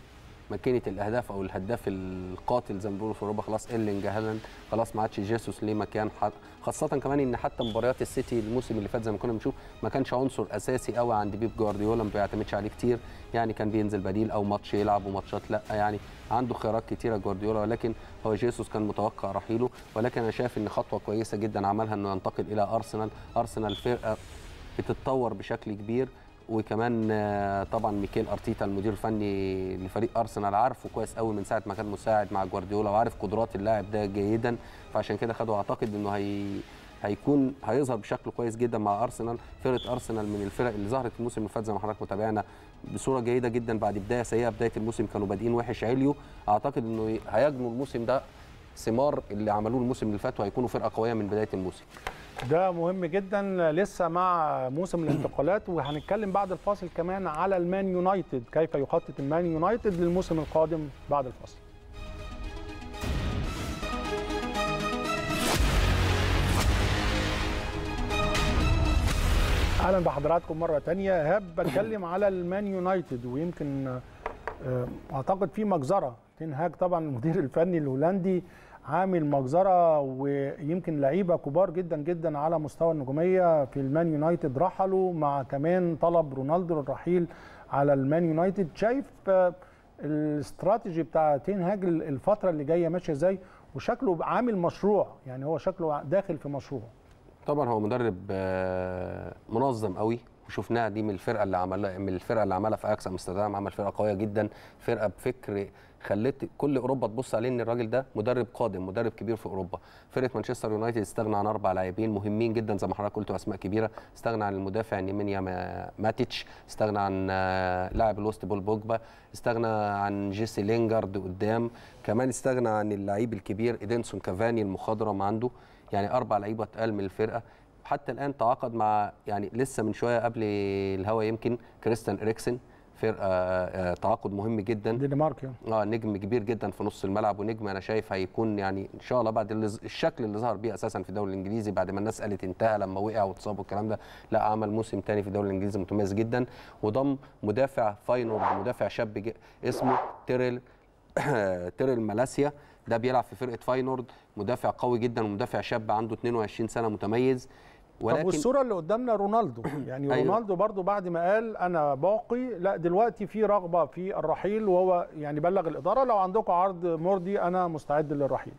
ماكينه الاهداف او الهداف القاتل زي ما بيقولوا في اوروبا خلاص ايرلينج هالاند خلاص ما عادش جيسوس ليه مكان حد خاصه كمان ان حتى مباريات السيتي الموسم اللي فات زي ما كنا بنشوف ما كانش عنصر اساسي قوي عند بيب جوارديولا ما بيعتمدش عليه كتير يعني كان بينزل بديل او ماتش يلعب وماتشات لا يعني عنده خيارات كتيره جوارديولا ولكن هو جيسوس كان متوقع رحيله ولكن انا شايف ان خطوه كويسه جدا عملها انه ينتقل الى ارسنال ارسنال فرقه بتتطور بشكل كبير وكمان آه، طبعا ميكيل ارتيتا المدير الفني لفريق ارسنال عارفه كويس قوي من ساعه ما كان مساعد مع جوارديولا وعارف قدرات اللاعب ده جيدا فعشان كده خده اعتقد انه هي هيكون هيظهر بشكل كويس جدا مع ارسنال فرقه ارسنال من الفرق اللي ظهرت الموسم اللي فات زي ما حضرتك متابعنا بصوره جيده جدا بعد بدايه سيئه بدايه الموسم كانوا بادئين وحش عليو اعتقد انه هيجنوا الموسم ده ثمار اللي عملوه الموسم اللي فات وهيكونوا فرقه قويه من بدايه الموسم ده مهم جدا لسه مع موسم الانتقالات وهنتكلم بعد الفاصل كمان على المان يونايتد كيف يخطط المان يونايتد للموسم القادم بعد الفاصل اهلا بحضراتكم مره تانية هاب بتكلم على المان يونايتد ويمكن آه، اعتقد في مجزره تنهاج طبعا المدير الفني الهولندي عامل مجزره ويمكن لعيبه كبار جدا جدا على مستوى النجوميه في المان يونايتد رحلوا مع كمان طلب رونالدو الرحيل على المان يونايتد شايف آه، الاستراتيجي بتاع تين هاج الفتره اللي جايه ماشيه ازاي وشكله عامل مشروع يعني هو شكله داخل في مشروع طبعا هو مدرب آه، منظم قوي وشفناها دي من الفرقه اللي عملها من الفرقه اللي عملها في اكس امستردام عمل فرقه قويه جدا فرقه بفكر خليت كل اوروبا تبص عليه ان الراجل ده مدرب قادم مدرب كبير في اوروبا فرقه مانشستر يونايتد استغنى عن اربع لاعبين مهمين جدا زي ما حضرتك قلت اسماء كبيره استغنى عن المدافع نيمينيا ماتيتش استغنى عن آه، لاعب الوسط بول بوجبا استغنى عن جيسي لينجارد قدام كمان استغنى عن اللعيب الكبير ايدنسون كافاني المخضرم عنده يعني اربع لعيبه اتقال من الفرقه حتى الان تعاقد مع يعني لسه من شويه قبل الهوا يمكن كريستيان اريكسن فرقه آه، آه، تعاقد مهم جدا دنمارك يعني. اه نجم كبير جدا في نص الملعب ونجم انا شايف هيكون يعني ان شاء الله بعد الشكل اللي ظهر بيه اساسا في الدوري الانجليزي بعد ما الناس قالت انتهى لما وقع واتصاب والكلام ده لا عمل موسم ثاني في الدوري الانجليزي متميز جدا وضم مدافع فاينورد مدافع شاب اسمه تيرل تيرل مالاسيا ده بيلعب في فرقه فاينورد مدافع قوي جدا ومدافع شاب عنده 22 سنه متميز ولكن طب والصوره اللي قدامنا رونالدو يعني أيوة. رونالدو برضو بعد ما قال انا باقي لا دلوقتي في رغبه في الرحيل وهو يعني بلغ الاداره لو عندكم عرض مرضي انا مستعد للرحيل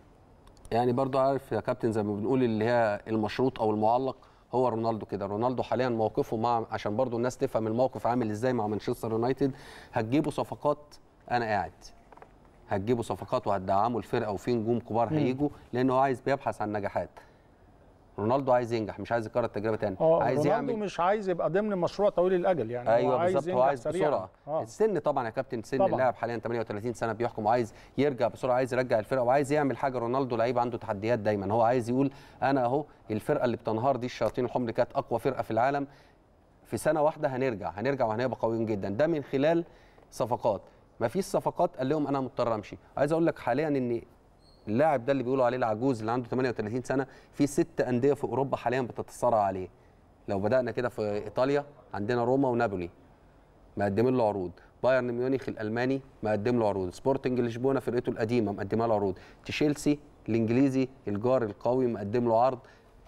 يعني برضو عارف يا كابتن زي ما بنقول اللي هي المشروط او المعلق هو رونالدو كده رونالدو حاليا موقفه مع عشان برضو الناس تفهم الموقف عامل ازاي مع مانشستر يونايتد هتجيبوا صفقات انا قاعد هتجيبوا صفقات وهتدعموا الفرقه وفي نجوم كبار هيجوا لان هو عايز بيبحث عن نجاحات رونالدو عايز ينجح مش عايز يكرر التجربه تاني آه عايز رونالدو يعمل مش عايز يبقى ضمن مشروع طويل الاجل يعني ايوه بالظبط هو عايز بسرعه آه. السن طبعا يا كابتن سن اللاعب حاليا 38 سنه بيحكم وعايز يرجع بسرعه عايز يرجع الفرقه وعايز يعمل حاجه رونالدو لعيب عنده تحديات دايما هو عايز يقول انا اهو الفرقه اللي بتنهار دي الشياطين الحمر كانت اقوى فرقه في العالم في سنه واحده هنرجع هنرجع وهنبقى قويين جدا ده من خلال صفقات ما فيش صفقات قال لهم انا مضطر امشي عايز اقول لك حاليا ان اللاعب ده اللي بيقولوا عليه العجوز اللي عنده 38 سنه في ست انديه في اوروبا حاليا بتتصارع عليه لو بدانا كده في ايطاليا عندنا روما ونابولي مقدمين له عروض بايرن ميونخ الالماني مقدم له عروض سبورتنج لشبونه فرقته القديمه مقدمه له عروض تشيلسي الانجليزي الجار القوي مقدم له عرض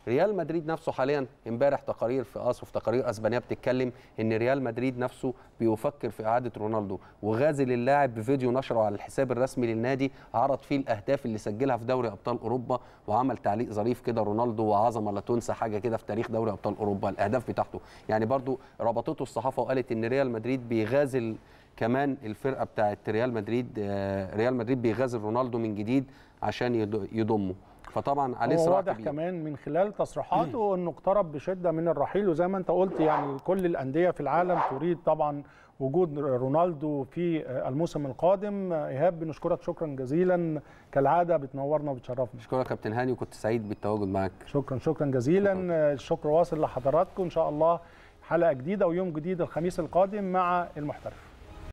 ريال مدريد نفسه حاليا امبارح تقارير في اس وفي تقارير اسبانيه بتتكلم ان ريال مدريد نفسه بيفكر في اعاده رونالدو وغازل اللاعب بفيديو نشره على الحساب الرسمي للنادي عرض فيه الاهداف اللي سجلها في دوري ابطال اوروبا وعمل تعليق ظريف كده رونالدو وعظمه لا تنسى حاجه كده في تاريخ دوري ابطال اوروبا الاهداف بتاعته يعني برضو ربطته الصحافه وقالت ان ريال مدريد بيغازل كمان الفرقه بتاعت ريال مدريد آه، ريال مدريد بيغازل رونالدو من جديد عشان يضمه فطبعا عليه صراع واضح كمان من خلال تصريحاته انه اقترب بشده من الرحيل وزي ما انت قلت يعني كل الانديه في العالم تريد طبعا وجود رونالدو في الموسم القادم ايهاب بنشكرك شكرا جزيلا كالعاده بتنورنا وبتشرفنا شكرا كابتن هاني وكنت سعيد بالتواجد معك شكرا شكرا جزيلا شكرا. الشكر واصل لحضراتكم ان شاء الله حلقه جديده ويوم جديد الخميس القادم مع المحترف